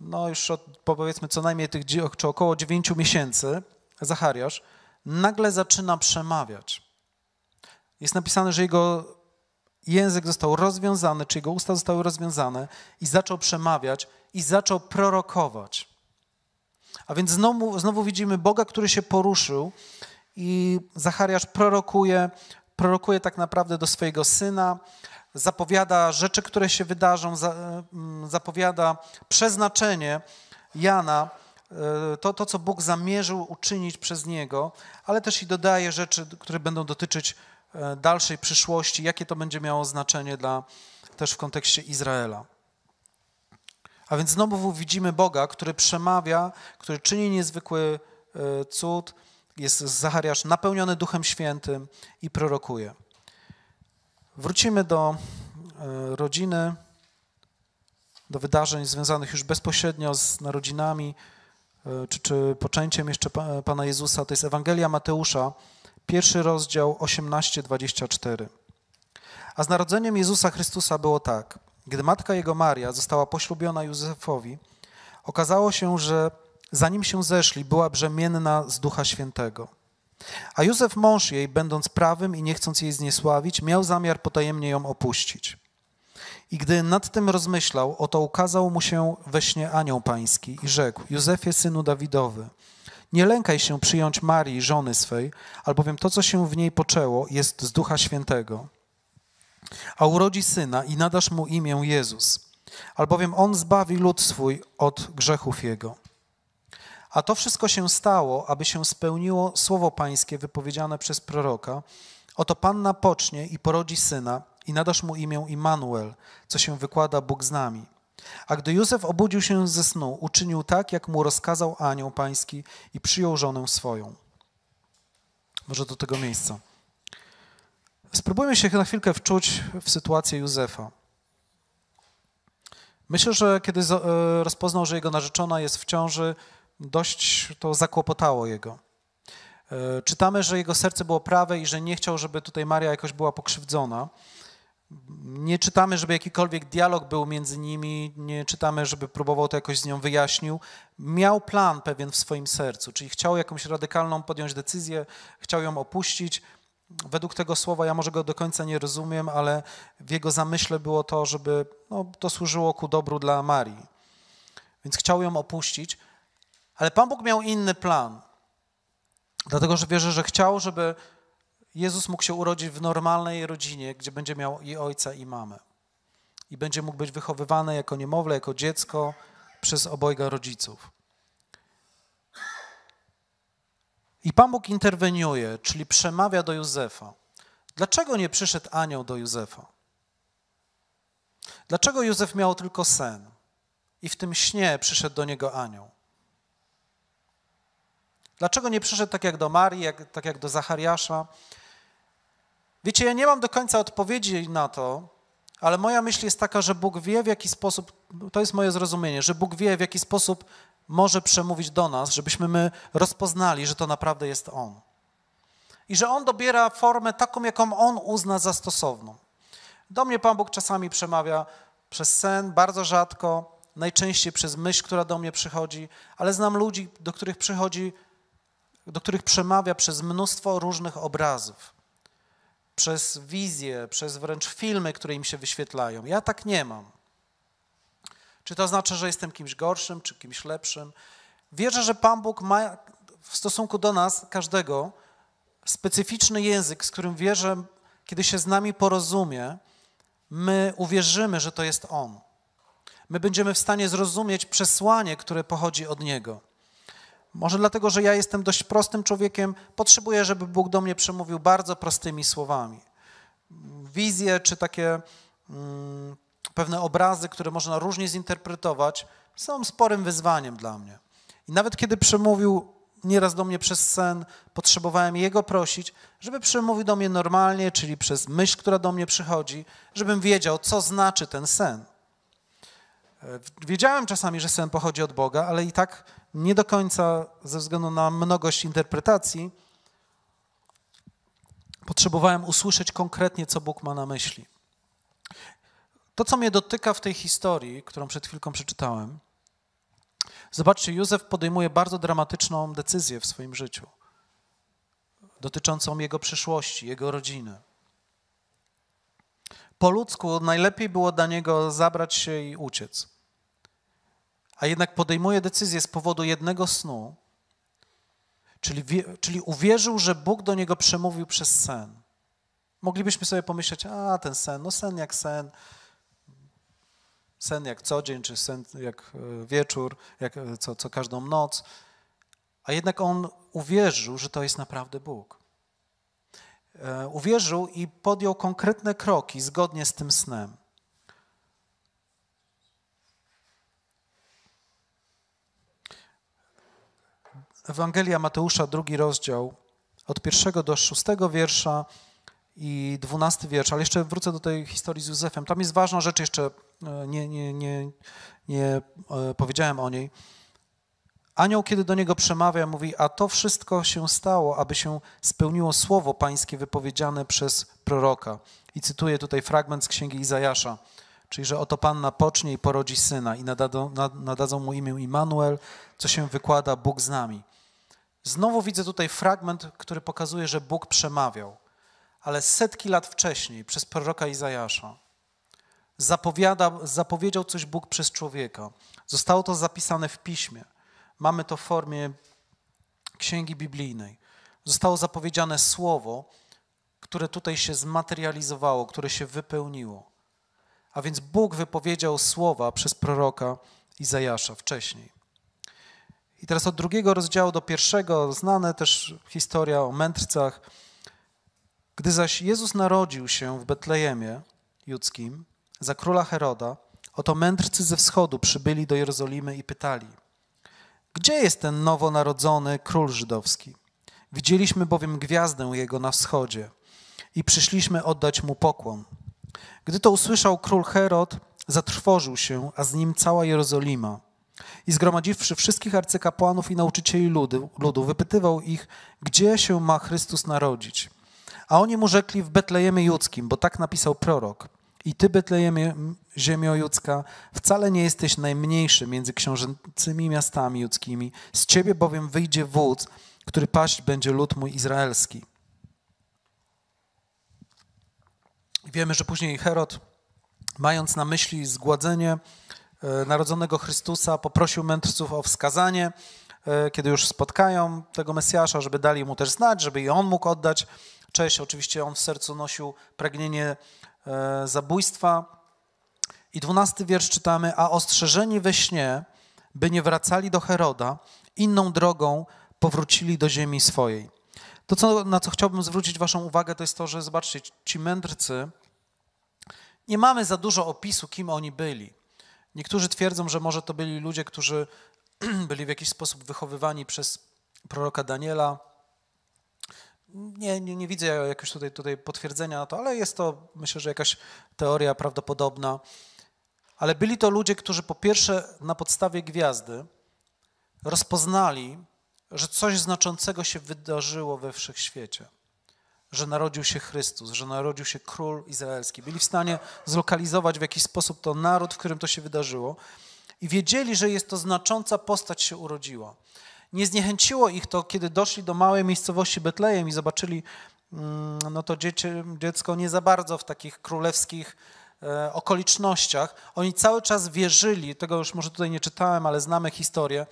no już od, powiedzmy co najmniej tych, czy około dziewięciu miesięcy, Zachariasz, nagle zaczyna przemawiać. Jest napisane, że jego język został rozwiązany, czy jego usta zostały rozwiązane i zaczął przemawiać i zaczął prorokować. A więc znowu, znowu widzimy Boga, który się poruszył i Zachariasz prorokuje, prorokuje tak naprawdę do swojego syna, zapowiada rzeczy, które się wydarzą, mm, zapowiada przeznaczenie Jana, e, to, to co Bóg zamierzył uczynić przez niego, ale też i dodaje rzeczy, które będą dotyczyć E, dalszej przyszłości, jakie to będzie miało znaczenie dla, też w kontekście Izraela. A więc znowu widzimy Boga, który przemawia, który czyni niezwykły e, cud, jest Zachariasz napełniony Duchem Świętym i prorokuje. Wrócimy do e, rodziny, do wydarzeń związanych już bezpośrednio z narodzinami czy, czy poczęciem jeszcze Pana Jezusa. To jest Ewangelia Mateusza, pierwszy rozdział 18-24. A z narodzeniem Jezusa Chrystusa było tak. Gdy matka jego Maria została poślubiona Józefowi, okazało się, że zanim się zeszli, była brzemienna z Ducha Świętego. A Józef, mąż jej, będąc prawym i nie chcąc jej zniesławić, miał zamiar potajemnie ją opuścić. I gdy nad tym rozmyślał, oto ukazał mu się we śnie anioł pański i rzekł: Józefie, synu Dawidowy, nie lękaj się przyjąć Marii, żony swej, albowiem to, co się w niej poczęło, jest z Ducha Świętego. A urodzi syna i nadasz mu imię Jezus, albowiem on zbawi lud swój od grzechów jego. A to wszystko się stało, aby się spełniło słowo Pańskie wypowiedziane przez proroka. Oto Panna pocznie i porodzi syna, i nadasz mu imię Immanuel, co się wykłada Bóg z nami. A gdy Józef obudził się ze snu, uczynił tak, jak mu rozkazał anioł pański i przyjął żonę swoją. Może do tego miejsca. Spróbujmy się na chwilkę wczuć w sytuację Józefa. Myślę, że kiedy e, rozpoznał, że jego narzeczona jest w ciąży, dość to zakłopotało jego. E, czytamy, że jego serce było prawe i że nie chciał, żeby tutaj Maria jakoś była pokrzywdzona. Nie czytamy, żeby jakikolwiek dialog był między nimi, nie czytamy, żeby próbował to jakoś z nią wyjaśnił. Miał plan pewien w swoim sercu, czyli chciał jakąś radykalną podjąć decyzję, chciał ją opuścić. Według tego słowa, ja może go do końca nie rozumiem, ale w jego zamyśle było to, żeby no, to służyło ku dobru dla Marii. Więc chciał ją opuścić, ale Pan Bóg miał inny plan. Dlatego, że wierzę, że chciał, żeby Jezus mógł się urodzić w normalnej rodzinie, gdzie będzie miał i ojca, i mamę. I będzie mógł być wychowywany jako niemowlę, jako dziecko przez obojga rodziców. I Pan Bóg interweniuje, czyli przemawia do Józefa. Dlaczego nie przyszedł anioł do Józefa? Dlaczego Józef miał tylko sen i w tym śnie przyszedł do niego anioł? Dlaczego nie przyszedł tak jak do Marii, jak, tak jak do Zachariasza, Wiecie, ja nie mam do końca odpowiedzi na to, ale moja myśl jest taka, że Bóg wie, w jaki sposób, to jest moje zrozumienie, że Bóg wie, w jaki sposób może przemówić do nas, żebyśmy my rozpoznali, że to naprawdę jest On. I że On dobiera formę taką, jaką On uzna za stosowną. Do mnie Pan Bóg czasami przemawia przez sen, bardzo rzadko, najczęściej przez myśl, która do mnie przychodzi, ale znam ludzi, do których przychodzi, do których przemawia przez mnóstwo różnych obrazów przez wizje, przez wręcz filmy, które im się wyświetlają. Ja tak nie mam. Czy to znaczy, że jestem kimś gorszym, czy kimś lepszym? Wierzę, że Pan Bóg ma w stosunku do nas, każdego, specyficzny język, z którym wierzę, kiedy się z nami porozumie, my uwierzymy, że to jest On. My będziemy w stanie zrozumieć przesłanie, które pochodzi od Niego. Może dlatego, że ja jestem dość prostym człowiekiem, potrzebuję, żeby Bóg do mnie przemówił bardzo prostymi słowami. Wizje czy takie mm, pewne obrazy, które można różnie zinterpretować, są sporym wyzwaniem dla mnie. I nawet kiedy przemówił nieraz do mnie przez sen, potrzebowałem Jego prosić, żeby przemówił do mnie normalnie, czyli przez myśl, która do mnie przychodzi, żebym wiedział, co znaczy ten sen. E, wiedziałem czasami, że sen pochodzi od Boga, ale i tak nie do końca ze względu na mnogość interpretacji potrzebowałem usłyszeć konkretnie, co Bóg ma na myśli. To, co mnie dotyka w tej historii, którą przed chwilką przeczytałem, zobaczcie, Józef podejmuje bardzo dramatyczną decyzję w swoim życiu dotyczącą jego przyszłości, jego rodziny po ludzku najlepiej było dla niego zabrać się i uciec. A jednak podejmuje decyzję z powodu jednego snu, czyli, czyli uwierzył, że Bóg do niego przemówił przez sen. Moglibyśmy sobie pomyśleć, a ten sen, no sen jak sen, sen jak co dzień, czy sen jak e, wieczór, jak e, co, co każdą noc. A jednak on uwierzył, że to jest naprawdę Bóg. E, uwierzył i podjął konkretne kroki zgodnie z tym snem. Ewangelia Mateusza, drugi rozdział, od pierwszego do szóstego wiersza i dwunasty wiersz, ale jeszcze wrócę do tej historii z Józefem. Tam jest ważna rzecz, jeszcze e, nie, nie, nie, nie e, powiedziałem o niej. Anioł, kiedy do niego przemawia, mówi: A to wszystko się stało, aby się spełniło słowo pańskie wypowiedziane przez proroka. I cytuję tutaj fragment z księgi Izajasza, czyli że oto panna pocznie i porodzi syna, i nadadzą, nadadzą mu imię Immanuel, co się wykłada Bóg z nami. Znowu widzę tutaj fragment, który pokazuje, że Bóg przemawiał, ale setki lat wcześniej przez proroka Izajasza. zapowiedział coś Bóg przez człowieka. Zostało to zapisane w piśmie. Mamy to w formie księgi biblijnej. Zostało zapowiedziane słowo, które tutaj się zmaterializowało, które się wypełniło. A więc Bóg wypowiedział słowa przez proroka Izajasza wcześniej. I teraz od drugiego rozdziału do pierwszego znane też historia o mędrcach. Gdy zaś Jezus narodził się w Betlejemie judzkim za króla Heroda, oto mędrcy ze wschodu przybyli do Jerozolimy i pytali – gdzie jest ten nowonarodzony król żydowski? Widzieliśmy bowiem gwiazdę jego na wschodzie i przyszliśmy oddać mu pokłon. Gdy to usłyszał król Herod, zatrwożył się, a z nim cała Jerozolima. I zgromadziwszy wszystkich arcykapłanów i nauczycieli ludu, ludu, wypytywał ich, gdzie się ma Chrystus narodzić. A oni mu rzekli w Betlejemie Judzkim, bo tak napisał prorok. I ty, Betlejemie, ziemio judzka, wcale nie jesteś najmniejszy między książęcymi miastami judzkimi. Z ciebie bowiem wyjdzie wódz, który paść będzie lud mój izraelski. Wiemy, że później Herod, mając na myśli zgładzenie e, narodzonego Chrystusa, poprosił mędrców o wskazanie, e, kiedy już spotkają tego Mesjasza, żeby dali mu też znać, żeby i on mógł oddać cześć. Oczywiście on w sercu nosił pragnienie E, zabójstwa. I dwunasty wiersz czytamy, a ostrzeżeni we śnie, by nie wracali do Heroda, inną drogą powrócili do ziemi swojej. To, co, na co chciałbym zwrócić Waszą uwagę, to jest to, że zobaczcie, ci mędrcy, nie mamy za dużo opisu, kim oni byli. Niektórzy twierdzą, że może to byli ludzie, którzy byli w jakiś sposób wychowywani przez proroka Daniela, nie, nie, nie widzę jakiegoś tutaj, tutaj potwierdzenia na to, ale jest to, myślę, że jakaś teoria prawdopodobna. Ale byli to ludzie, którzy po pierwsze na podstawie gwiazdy rozpoznali, że coś znaczącego się wydarzyło we wszechświecie, że narodził się Chrystus, że narodził się król izraelski. Byli w stanie zlokalizować w jakiś sposób to naród, w którym to się wydarzyło i wiedzieli, że jest to znacząca postać się urodziła. Nie zniechęciło ich to, kiedy doszli do małej miejscowości Betlejem i zobaczyli mm, no to dziecię, dziecko nie za bardzo w takich królewskich e, okolicznościach. Oni cały czas wierzyli, tego już może tutaj nie czytałem, ale znamy historię.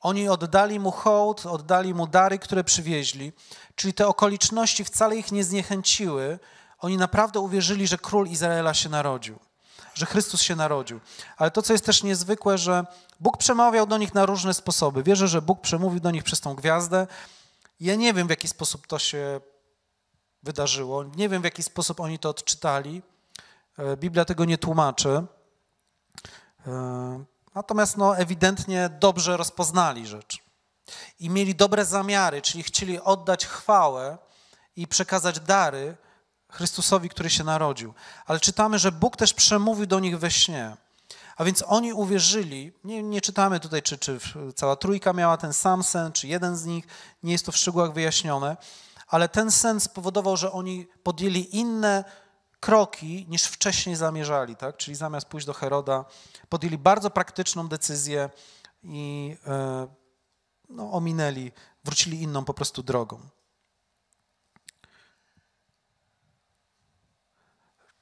Oni oddali mu hołd, oddali mu dary, które przywieźli, czyli te okoliczności wcale ich nie zniechęciły. Oni naprawdę uwierzyli, że król Izraela się narodził, że Chrystus się narodził. Ale to, co jest też niezwykłe, że Bóg przemawiał do nich na różne sposoby. Wierzę, że Bóg przemówił do nich przez tą gwiazdę. Ja nie wiem, w jaki sposób to się wydarzyło. Nie wiem, w jaki sposób oni to odczytali. E, Biblia tego nie tłumaczy. E, natomiast no, ewidentnie dobrze rozpoznali rzecz. I mieli dobre zamiary, czyli chcieli oddać chwałę i przekazać dary Chrystusowi, który się narodził. Ale czytamy, że Bóg też przemówił do nich we śnie. A więc oni uwierzyli, nie, nie czytamy tutaj, czy, czy cała trójka miała ten sam sen, czy jeden z nich, nie jest to w szczegółach wyjaśnione, ale ten sen spowodował, że oni podjęli inne kroki niż wcześniej zamierzali, tak? Czyli zamiast pójść do Heroda, podjęli bardzo praktyczną decyzję i e, no, ominęli, wrócili inną po prostu drogą.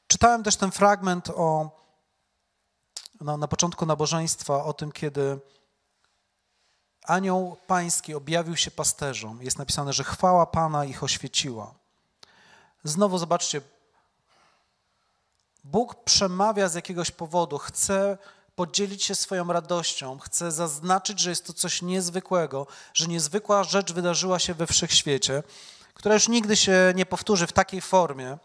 Czytałem też ten fragment o na, na początku nabożeństwa o tym, kiedy anioł pański objawił się pasterzom. Jest napisane, że chwała Pana ich oświeciła. Znowu zobaczcie, Bóg przemawia z jakiegoś powodu, chce podzielić się swoją radością, chce zaznaczyć, że jest to coś niezwykłego, że niezwykła rzecz wydarzyła się we wszechświecie, która już nigdy się nie powtórzy w takiej formie,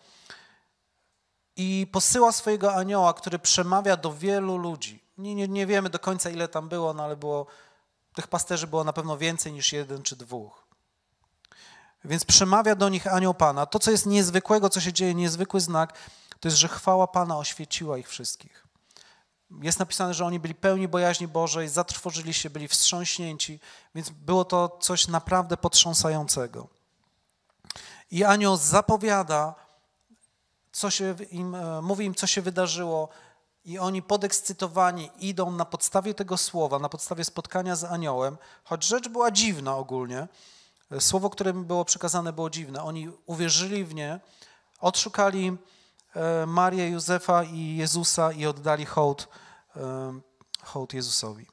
i posyła swojego anioła, który przemawia do wielu ludzi. Nie, nie, nie wiemy do końca, ile tam było, no ale było, tych pasterzy było na pewno więcej niż jeden czy dwóch. Więc przemawia do nich anioł Pana. To, co jest niezwykłego, co się dzieje, niezwykły znak, to jest, że chwała Pana oświeciła ich wszystkich. Jest napisane, że oni byli pełni bojaźni Bożej, zatrwożyli się, byli wstrząśnięci, więc było to coś naprawdę potrząsającego. I anioł zapowiada co się im, e, mówi im, co się wydarzyło, i oni podekscytowani idą na podstawie tego słowa, na podstawie spotkania z aniołem, choć rzecz była dziwna ogólnie, e, słowo, które mi było przekazane, było dziwne. Oni uwierzyli w nie, odszukali e, Marię, Józefa i Jezusa i oddali hołd, hołd Jezusowi.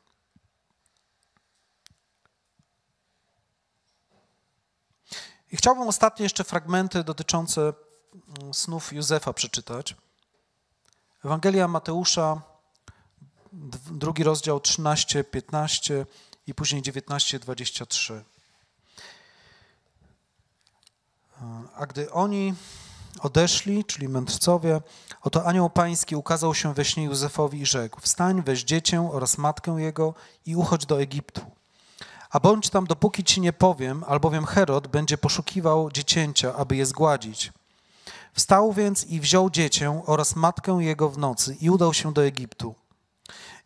I chciałbym ostatnie jeszcze fragmenty dotyczące snów Józefa przeczytać. Ewangelia Mateusza, drugi rozdział 13, 15 i później 19, 23. A gdy oni odeszli, czyli mędrcowie, oto anioł pański ukazał się we śnie Józefowi i rzekł: Wstań, weź dziecię oraz matkę jego i uchodź do Egiptu. A bądź tam, dopóki ci nie powiem, albowiem Herod będzie poszukiwał dziecięcia, aby je zgładzić. Wstał więc i wziął dziecię oraz matkę jego w nocy i udał się do Egiptu.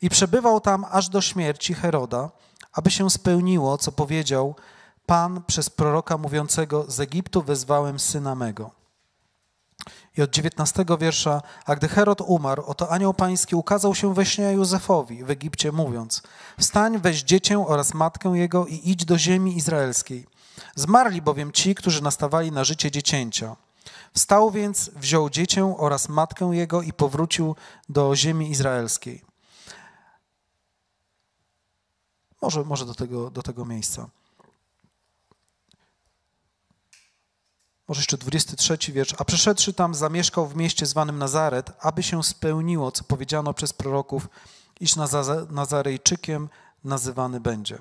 I przebywał tam aż do śmierci Heroda, aby się spełniło, co powiedział Pan przez proroka mówiącego: Z Egiptu wezwałem syna mego. I od dziewiętnastego wiersza, a gdy Herod umarł, oto anioł pański ukazał się we śnie Józefowi w Egipcie, mówiąc: Wstań, weź dziecię oraz matkę jego i idź do ziemi izraelskiej. Zmarli bowiem ci, którzy nastawali na życie dziecięcia. Wstał więc, wziął dziecię oraz matkę jego i powrócił do ziemi izraelskiej. Może, może do, tego, do tego miejsca. Może jeszcze 23 wiersz. A przyszedłszy tam, zamieszkał w mieście zwanym Nazaret, aby się spełniło, co powiedziano przez proroków, iż Nazarejczykiem nazywany będzie.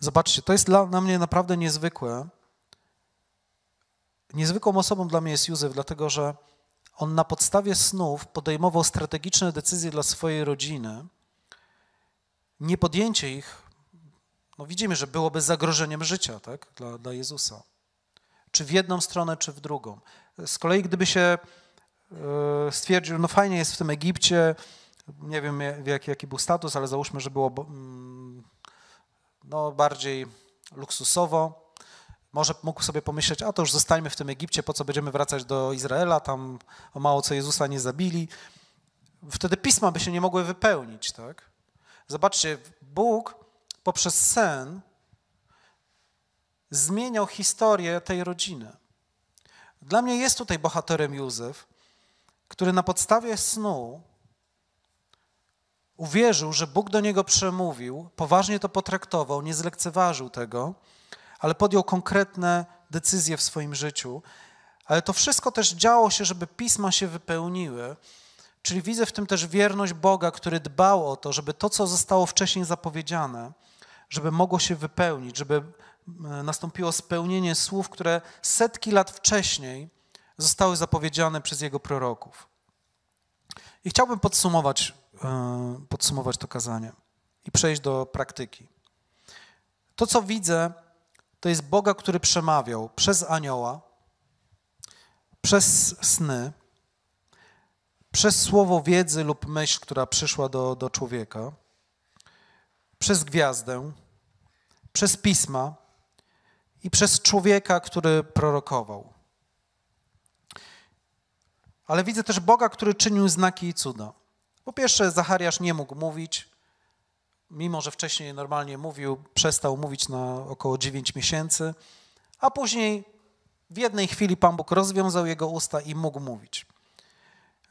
Zobaczcie, to jest dla, dla mnie naprawdę niezwykłe, Niezwykłą osobą dla mnie jest Józef, dlatego że on na podstawie snów podejmował strategiczne decyzje dla swojej rodziny. Nie podjęcie ich, no widzimy, że byłoby zagrożeniem życia tak, dla, dla Jezusa. Czy w jedną stronę, czy w drugą. Z kolei, gdyby się e, stwierdził, no fajnie jest w tym Egipcie, nie wiem jaki, jaki był status, ale załóżmy, że było mm, no, bardziej luksusowo, może mógł sobie pomyśleć, a to już zostańmy w tym Egipcie, po co będziemy wracać do Izraela, tam o mało co Jezusa nie zabili. Wtedy pisma by się nie mogły wypełnić, tak? Zobaczcie, Bóg poprzez sen zmieniał historię tej rodziny. Dla mnie jest tutaj bohaterem Józef, który na podstawie snu uwierzył, że Bóg do niego przemówił, poważnie to potraktował, nie zlekceważył tego – ale podjął konkretne decyzje w swoim życiu. Ale to wszystko też działo się, żeby pisma się wypełniły. Czyli widzę w tym też wierność Boga, który dbał o to, żeby to, co zostało wcześniej zapowiedziane, żeby mogło się wypełnić, żeby nastąpiło spełnienie słów, które setki lat wcześniej zostały zapowiedziane przez jego proroków. I chciałbym podsumować, e, podsumować to kazanie i przejść do praktyki. To, co widzę, to jest Boga, który przemawiał przez anioła, przez sny, przez słowo wiedzy lub myśl, która przyszła do, do człowieka, przez gwiazdę, przez pisma i przez człowieka, który prorokował. Ale widzę też Boga, który czynił znaki i cuda. Po pierwsze, Zachariasz nie mógł mówić, mimo że wcześniej normalnie mówił, przestał mówić na około 9 miesięcy, a później w jednej chwili Pan Bóg rozwiązał jego usta i mógł mówić.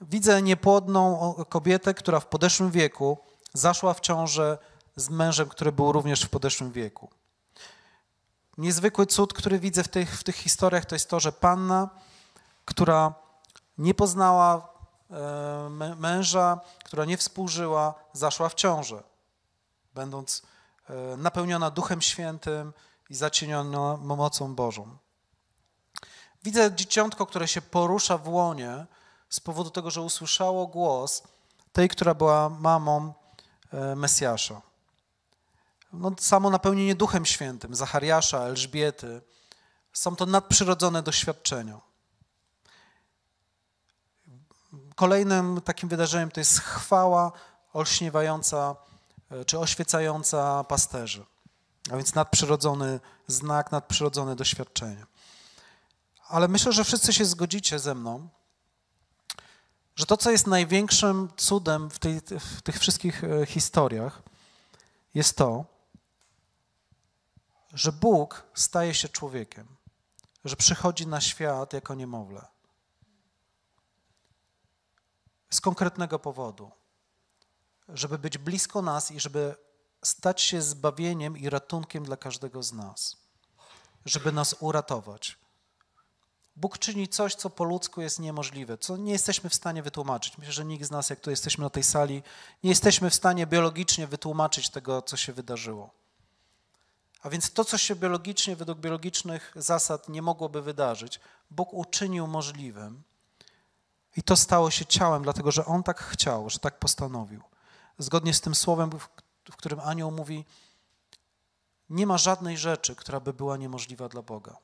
Widzę niepłodną kobietę, która w podeszłym wieku zaszła w ciążę z mężem, który był również w podeszłym wieku. Niezwykły cud, który widzę w tych, w tych historiach, to jest to, że panna, która nie poznała e, męża, która nie współżyła, zaszła w ciążę będąc e, napełniona Duchem Świętym i zacieniona mocą Bożą. Widzę dzieciątko, które się porusza w łonie z powodu tego, że usłyszało głos tej, która była mamą e, Mesjasza. No, samo napełnienie Duchem Świętym, Zachariasza, Elżbiety, są to nadprzyrodzone doświadczenia. Kolejnym takim wydarzeniem to jest chwała olśniewająca E, czy oświecająca pasterzy. A więc nadprzyrodzony znak, nadprzyrodzone doświadczenie. Ale myślę, że wszyscy się zgodzicie ze mną, że to, co jest największym cudem w, tej, w tych wszystkich e, historiach, jest to, że Bóg staje się człowiekiem, że przychodzi na świat jako niemowlę. Z konkretnego powodu żeby być blisko nas i żeby stać się zbawieniem i ratunkiem dla każdego z nas, żeby nas uratować. Bóg czyni coś, co po ludzku jest niemożliwe, co nie jesteśmy w stanie wytłumaczyć. Myślę, że nikt z nas, jak tu jesteśmy na tej sali, nie jesteśmy w stanie biologicznie wytłumaczyć tego, co się wydarzyło. A więc to, co się biologicznie, według biologicznych zasad nie mogłoby wydarzyć, Bóg uczynił możliwym. I to stało się ciałem, dlatego że On tak chciał, że tak postanowił zgodnie z tym słowem, w którym anioł mówi, nie ma żadnej rzeczy, która by była niemożliwa dla Boga.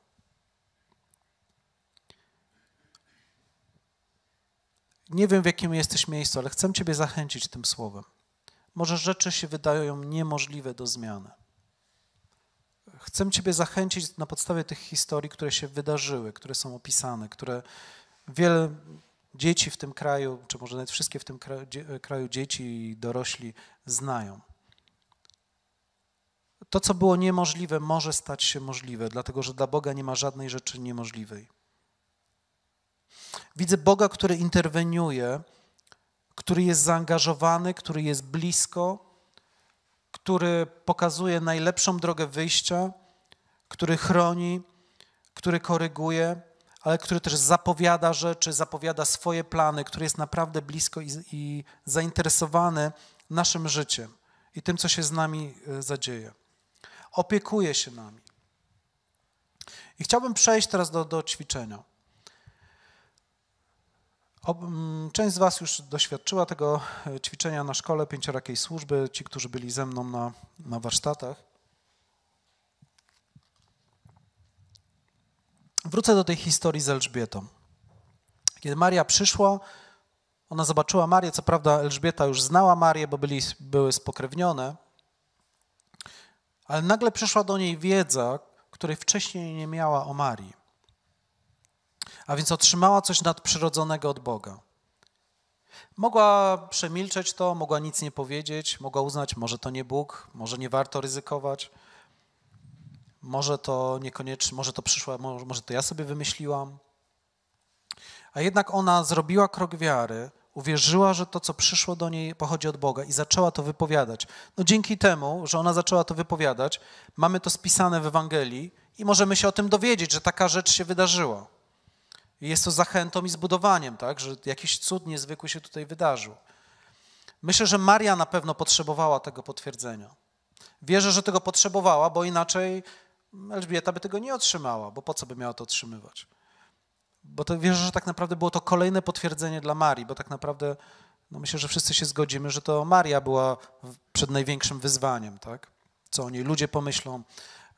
Nie wiem, w jakim jesteś miejscu, ale chcę Ciebie zachęcić tym słowem. Może rzeczy się wydają niemożliwe do zmiany. Chcę Ciebie zachęcić na podstawie tych historii, które się wydarzyły, które są opisane, które wiele dzieci w tym kraju, czy może nawet wszystkie w tym kraju, e, kraju dzieci i dorośli znają. To, co było niemożliwe, może stać się możliwe, dlatego że dla Boga nie ma żadnej rzeczy niemożliwej. Widzę Boga, który interweniuje, który jest zaangażowany, który jest blisko, który pokazuje najlepszą drogę wyjścia, który chroni, który koryguje, ale który też zapowiada rzeczy, zapowiada swoje plany, który jest naprawdę blisko i, i zainteresowany naszym życiem i tym, co się z nami e, zadzieje. Opiekuje się nami. I chciałbym przejść teraz do, do ćwiczenia. Część z Was już doświadczyła tego e, ćwiczenia na szkole pięciorakiej służby, ci, którzy byli ze mną na, na warsztatach. Wrócę do tej historii z Elżbietą. Kiedy Maria przyszła, ona zobaczyła Marię, co prawda Elżbieta już znała Marię, bo byli, były spokrewnione, ale nagle przyszła do niej wiedza, której wcześniej nie miała o Marii. A więc otrzymała coś nadprzyrodzonego od Boga. Mogła przemilczeć to, mogła nic nie powiedzieć, mogła uznać, może to nie Bóg, może nie warto ryzykować – może to niekoniecznie, może to przyszła, może to ja sobie wymyśliłam. A jednak ona zrobiła krok wiary, uwierzyła, że to, co przyszło do niej, pochodzi od Boga i zaczęła to wypowiadać. No dzięki temu, że ona zaczęła to wypowiadać, mamy to spisane w Ewangelii i możemy się o tym dowiedzieć, że taka rzecz się wydarzyła. I jest to zachętą i zbudowaniem, tak, że jakiś cud niezwykły się tutaj wydarzył. Myślę, że Maria na pewno potrzebowała tego potwierdzenia. Wierzę, że tego potrzebowała, bo inaczej Elżbieta by tego nie otrzymała, bo po co by miała to otrzymywać? Bo to wierzę, że tak naprawdę było to kolejne potwierdzenie dla Marii, bo tak naprawdę no myślę, że wszyscy się zgodzimy, że to Maria była przed największym wyzwaniem, tak? Co o niej ludzie pomyślą,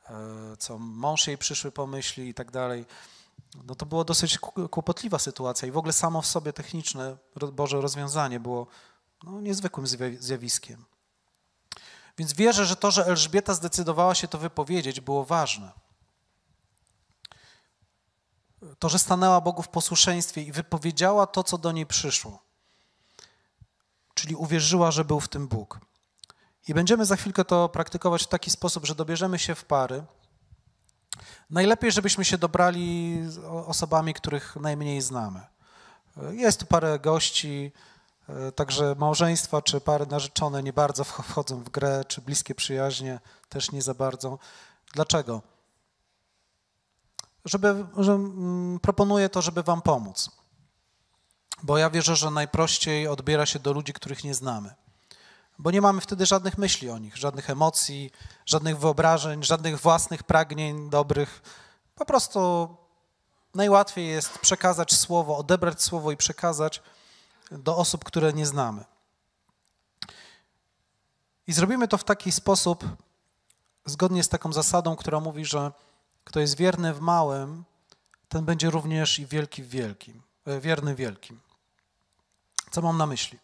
e, co mąż jej przyszły pomyśli i tak dalej. No to była dosyć kłopotliwa sytuacja i w ogóle samo w sobie techniczne Boże rozwiązanie było no, niezwykłym zjawiskiem. Więc wierzę, że to, że Elżbieta zdecydowała się to wypowiedzieć, było ważne. To, że stanęła Bogu w posłuszeństwie i wypowiedziała to, co do niej przyszło. Czyli uwierzyła, że był w tym Bóg. I będziemy za chwilkę to praktykować w taki sposób, że dobierzemy się w pary. Najlepiej, żebyśmy się dobrali osobami, których najmniej znamy. Jest tu parę gości, E, także małżeństwa czy pary narzeczone nie bardzo wchodzą w grę, czy bliskie przyjaźnie też nie za bardzo. Dlaczego? Żeby, że, mm, proponuję to, żeby Wam pomóc. Bo ja wierzę, że najprościej odbiera się do ludzi, których nie znamy. Bo nie mamy wtedy żadnych myśli o nich, żadnych emocji, żadnych wyobrażeń, żadnych własnych pragnień dobrych. Po prostu najłatwiej jest przekazać słowo, odebrać słowo i przekazać do osób, które nie znamy. I zrobimy to w taki sposób, zgodnie z taką zasadą, która mówi, że kto jest wierny w małym, ten będzie również i wielki w wielkim, e, wierny wielkim. Co mam na myśli?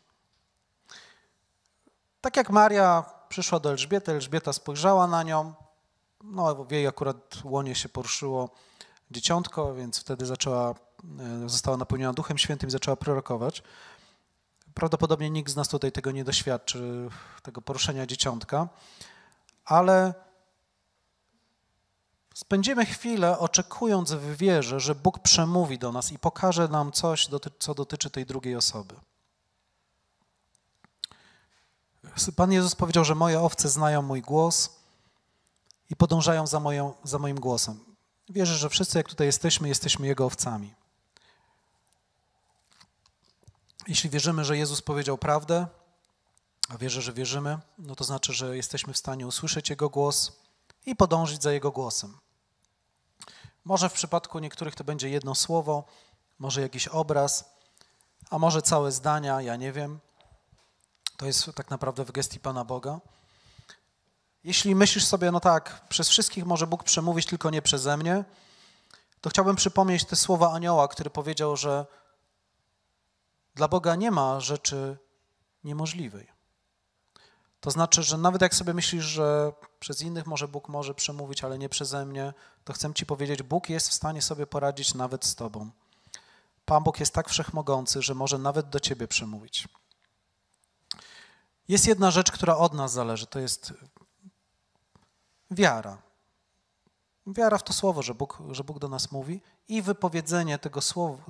Tak jak Maria przyszła do Elżbiety, Elżbieta spojrzała na nią, no w jej akurat łonie się poruszyło dzieciątko, więc wtedy zaczęła, e, została napełniona Duchem Świętym i zaczęła prorokować. Prawdopodobnie nikt z nas tutaj tego nie doświadczy, tego poruszenia dzieciątka, ale spędzimy chwilę oczekując w wierze, że Bóg przemówi do nas i pokaże nam coś, co dotyczy tej drugiej osoby. Pan Jezus powiedział, że moje owce znają mój głos i podążają za, moją, za moim głosem. Wierzę, że wszyscy, jak tutaj jesteśmy, jesteśmy Jego owcami. Jeśli wierzymy, że Jezus powiedział prawdę, a wierzę, że wierzymy, no to znaczy, że jesteśmy w stanie usłyszeć Jego głos i podążyć za Jego głosem. Może w przypadku niektórych to będzie jedno słowo, może jakiś obraz, a może całe zdania, ja nie wiem. To jest tak naprawdę w gestii Pana Boga. Jeśli myślisz sobie, no tak, przez wszystkich może Bóg przemówić, tylko nie przeze mnie, to chciałbym przypomnieć te słowa anioła, który powiedział, że dla Boga nie ma rzeczy niemożliwej. To znaczy, że nawet jak sobie myślisz, że przez innych może Bóg może przemówić, ale nie przeze mnie, to chcę Ci powiedzieć, Bóg jest w stanie sobie poradzić nawet z Tobą. Pan Bóg jest tak wszechmogący, że może nawet do Ciebie przemówić. Jest jedna rzecz, która od nas zależy, to jest wiara. Wiara w to słowo, że Bóg, że Bóg do nas mówi i wypowiedzenie tego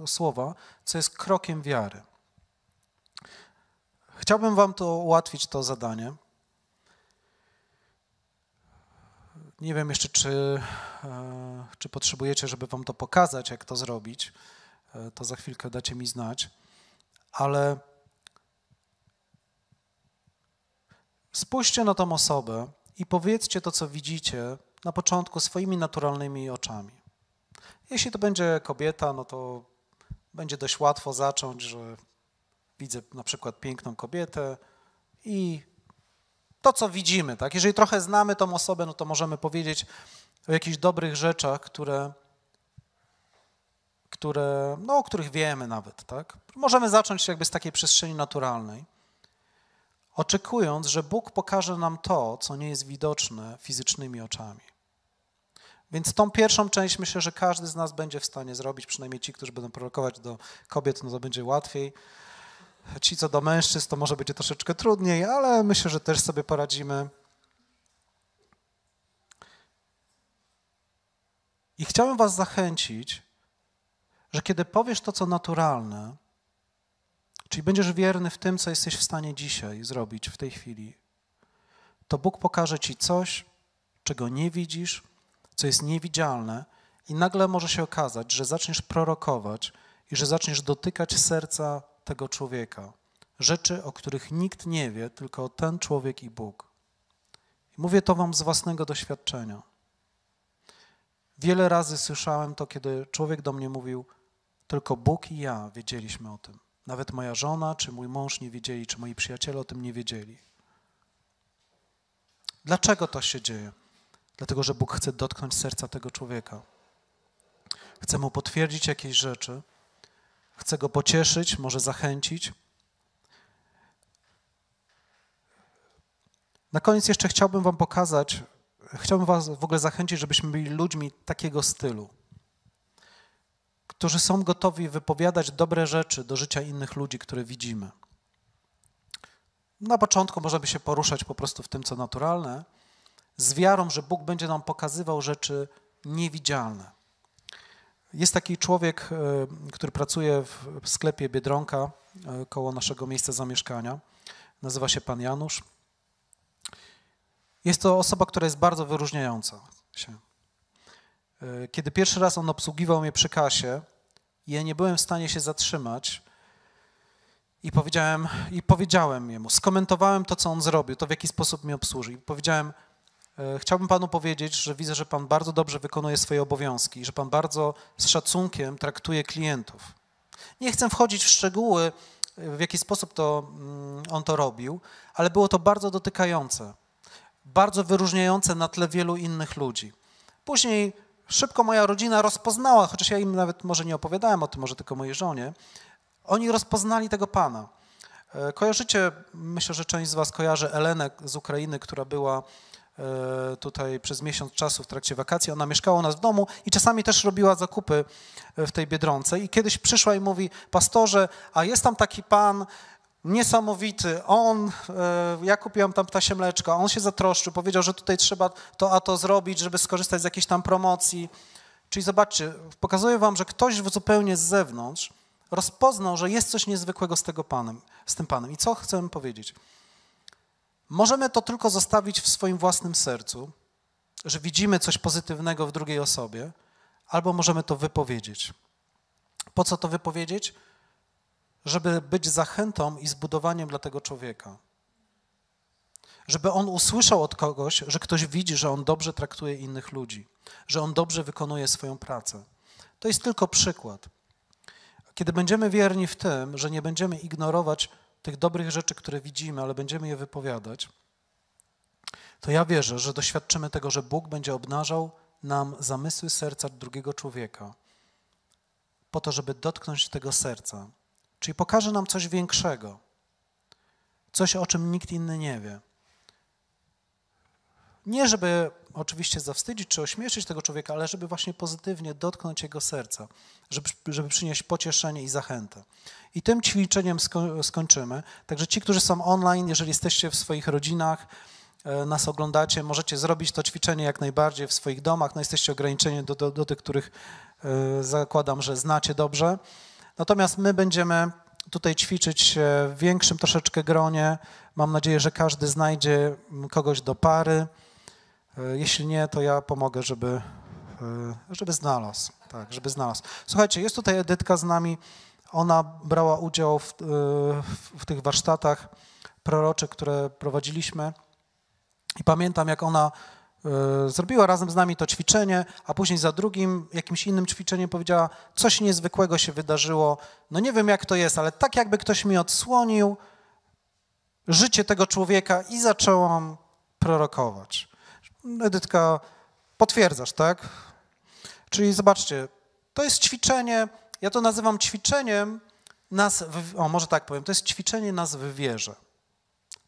słowa, co jest krokiem wiary. Chciałbym Wam to ułatwić, to zadanie. Nie wiem jeszcze, czy, e, czy potrzebujecie, żeby Wam to pokazać, jak to zrobić. E, to za chwilkę dacie mi znać. Ale spójrzcie na tą osobę i powiedzcie to, co widzicie na początku swoimi naturalnymi oczami. Jeśli to będzie kobieta, no to będzie dość łatwo zacząć, że widzę na przykład piękną kobietę i to, co widzimy, tak? Jeżeli trochę znamy tą osobę, no to możemy powiedzieć o jakichś dobrych rzeczach, które, które, no, o których wiemy nawet, tak? Możemy zacząć jakby z takiej przestrzeni naturalnej, oczekując, że Bóg pokaże nam to, co nie jest widoczne fizycznymi oczami. Więc tą pierwszą część myślę, że każdy z nas będzie w stanie zrobić, przynajmniej ci, którzy będą prorokować do kobiet, no to będzie łatwiej. Ci, co do mężczyzn, to może będzie troszeczkę trudniej, ale myślę, że też sobie poradzimy. I chciałbym Was zachęcić, że kiedy powiesz to, co naturalne, czyli będziesz wierny w tym, co jesteś w stanie dzisiaj zrobić, w tej chwili, to Bóg pokaże Ci coś, czego nie widzisz, co jest niewidzialne, i nagle może się okazać, że zaczniesz prorokować i że zaczniesz dotykać serca tego człowieka, rzeczy, o których nikt nie wie, tylko ten człowiek i Bóg. Mówię to wam z własnego doświadczenia. Wiele razy słyszałem to, kiedy człowiek do mnie mówił: Tylko Bóg i ja wiedzieliśmy o tym. Nawet moja żona, czy mój mąż nie wiedzieli, czy moi przyjaciele o tym nie wiedzieli. Dlaczego to się dzieje? Dlatego, że Bóg chce dotknąć serca tego człowieka. Chce mu potwierdzić jakieś rzeczy, chce go pocieszyć, może zachęcić. Na koniec jeszcze chciałbym Wam pokazać, chciałbym Was w ogóle zachęcić, żebyśmy byli ludźmi takiego stylu, którzy są gotowi wypowiadać dobre rzeczy do życia innych ludzi, które widzimy. Na początku można by się poruszać po prostu w tym, co naturalne, z wiarą, że Bóg będzie nam pokazywał rzeczy niewidzialne. Jest taki człowiek, e, który pracuje w sklepie Biedronka e, koło naszego miejsca zamieszkania. Nazywa się pan Janusz. Jest to osoba, która jest bardzo wyróżniająca się. E, kiedy pierwszy raz on obsługiwał mnie przy kasie, ja nie byłem w stanie się zatrzymać i powiedziałem, i powiedziałem jemu, skomentowałem to, co on zrobił, to w jaki sposób mnie obsłużył. I powiedziałem, E, chciałbym panu powiedzieć, że widzę, że pan bardzo dobrze wykonuje swoje obowiązki, że pan bardzo z szacunkiem traktuje klientów. Nie chcę wchodzić w szczegóły, e, w jaki sposób to, mm, on to robił, ale było to bardzo dotykające, bardzo wyróżniające na tle wielu innych ludzi. Później szybko moja rodzina rozpoznała, chociaż ja im nawet może nie opowiadałem o tym, może tylko mojej żonie, oni rozpoznali tego pana. E, kojarzycie, myślę, że część z was kojarzy Elenę z Ukrainy, która była E, tutaj przez miesiąc czasu w trakcie wakacji. Ona mieszkała u nas w domu i czasami też robiła zakupy e, w tej Biedronce. I kiedyś przyszła i mówi, pastorze, a jest tam taki pan niesamowity, on, e, ja kupiłam tam ptasie on się zatroszczył, powiedział, że tutaj trzeba to a to zrobić, żeby skorzystać z jakiejś tam promocji. Czyli zobaczcie, pokazuję wam, że ktoś zupełnie z zewnątrz rozpoznał, że jest coś niezwykłego z, tego panem, z tym panem. I co chcę powiedzieć? Możemy to tylko zostawić w swoim własnym sercu, że widzimy coś pozytywnego w drugiej osobie, albo możemy to wypowiedzieć. Po co to wypowiedzieć? Żeby być zachętą i zbudowaniem dla tego człowieka. Żeby on usłyszał od kogoś, że ktoś widzi, że on dobrze traktuje innych ludzi, że on dobrze wykonuje swoją pracę. To jest tylko przykład. Kiedy będziemy wierni w tym, że nie będziemy ignorować tych dobrych rzeczy, które widzimy, ale będziemy je wypowiadać, to ja wierzę, że doświadczymy tego, że Bóg będzie obnażał nam zamysły serca drugiego człowieka, po to, żeby dotknąć tego serca. Czyli pokaże nam coś większego, coś o czym nikt inny nie wie. Nie żeby oczywiście zawstydzić czy ośmieszyć tego człowieka, ale żeby właśnie pozytywnie dotknąć jego serca, żeby, żeby przynieść pocieszenie i zachętę. I tym ćwiczeniem skończymy. Także ci, którzy są online, jeżeli jesteście w swoich rodzinach, e, nas oglądacie, możecie zrobić to ćwiczenie jak najbardziej w swoich domach. No jesteście ograniczeni do, do, do tych, których e, zakładam, że znacie dobrze. Natomiast my będziemy tutaj ćwiczyć w większym troszeczkę gronie. Mam nadzieję, że każdy znajdzie kogoś do pary. E, jeśli nie, to ja pomogę, żeby, e, żeby znalazł. Tak, żeby znalazł. Słuchajcie, jest tutaj Edytka z nami. Ona brała udział w, e, w, tych warsztatach proroczych, które prowadziliśmy. I pamiętam, jak ona zrobiła razem z nami to ćwiczenie, a później za drugim jakimś innym ćwiczeniem powiedziała, coś niezwykłego się wydarzyło. No nie wiem jak to jest, ale tak jakby ktoś mi odsłonił życie tego człowieka i zaczęłam prorokować. Edytka, potwierdzasz, tak? Czyli zobaczcie, to jest ćwiczenie, ja to nazywam ćwiczeniem nas, w, o może tak powiem, to jest ćwiczenie nas w wierze.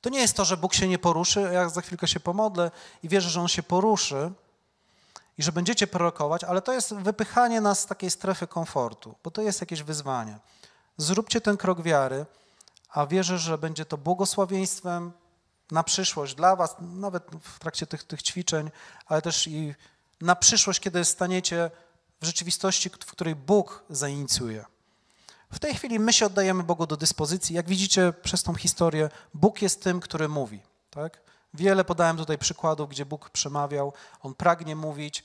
To nie jest to, że Bóg się nie poruszy, ja za chwilkę się pomodlę i wierzę, że On się poruszy i że będziecie prorokować, ale to jest wypychanie nas z takiej strefy komfortu, bo to jest jakieś wyzwanie. Zróbcie ten krok wiary, a wierzę, że będzie to błogosławieństwem na przyszłość dla Was, nawet w trakcie tych, tych ćwiczeń, ale też i na przyszłość, kiedy staniecie w rzeczywistości, w której Bóg zainicjuje. W tej chwili my się oddajemy Bogu do dyspozycji. Jak widzicie przez tą historię, Bóg jest tym, który mówi. Tak? Wiele podałem tutaj przykładów, gdzie Bóg przemawiał, On pragnie mówić.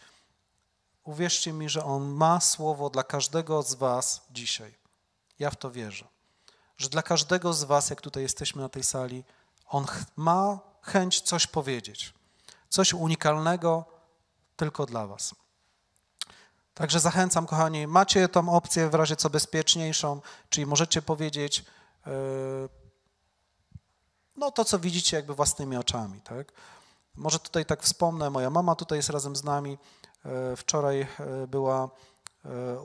Uwierzcie mi, że On ma słowo dla każdego z Was dzisiaj. Ja w to wierzę. Że dla każdego z Was, jak tutaj jesteśmy na tej sali, on ma chęć coś powiedzieć, coś unikalnego tylko dla Was. Także zachęcam, kochani, macie tą opcję w razie co bezpieczniejszą, czyli możecie powiedzieć, yy, no to, co widzicie jakby własnymi oczami, tak? Może tutaj tak wspomnę, moja mama tutaj jest razem z nami, yy, wczoraj yy, była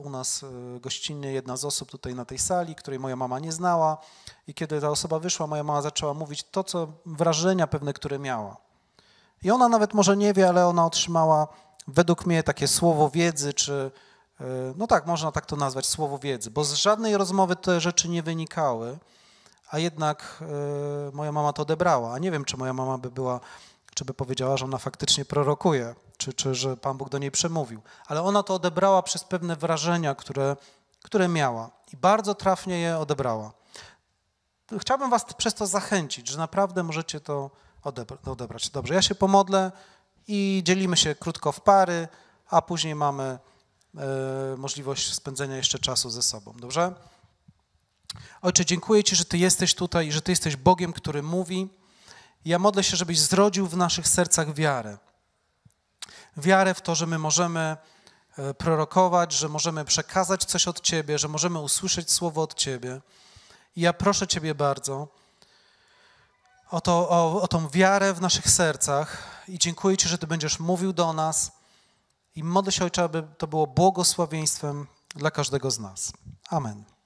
u nas e, gościnnie jedna z osób tutaj na tej sali, której moja mama nie znała. I kiedy ta osoba wyszła, moja mama zaczęła mówić to, co wrażenia pewne, które miała. I ona nawet może nie wie, ale ona otrzymała według mnie takie słowo wiedzy, czy e, no tak, można tak to nazwać, słowo wiedzy, bo z żadnej rozmowy te rzeczy nie wynikały, a jednak e, moja mama to odebrała. A nie wiem, czy moja mama by była, czy by powiedziała, że ona faktycznie prorokuje czy, czy że Pan Bóg do niej przemówił. Ale ona to odebrała przez pewne wrażenia, które, które miała i bardzo trafnie je odebrała. Chciałbym Was przez to zachęcić, że naprawdę możecie to odebrać. Dobrze, ja się pomodlę i dzielimy się krótko w pary, a później mamy e, możliwość spędzenia jeszcze czasu ze sobą. Dobrze? Ojcze, dziękuję Ci, że Ty jesteś tutaj i że Ty jesteś Bogiem, który mówi. Ja modlę się, żebyś zrodził w naszych sercach wiarę wiarę w to, że my możemy e, prorokować, że możemy przekazać coś od Ciebie, że możemy usłyszeć słowo od Ciebie. I ja proszę Ciebie bardzo o, to, o, o tą wiarę w naszych sercach i dziękuję Ci, że Ty będziesz mówił do nas i modlę się, Ojcze, aby to było błogosławieństwem dla każdego z nas. Amen.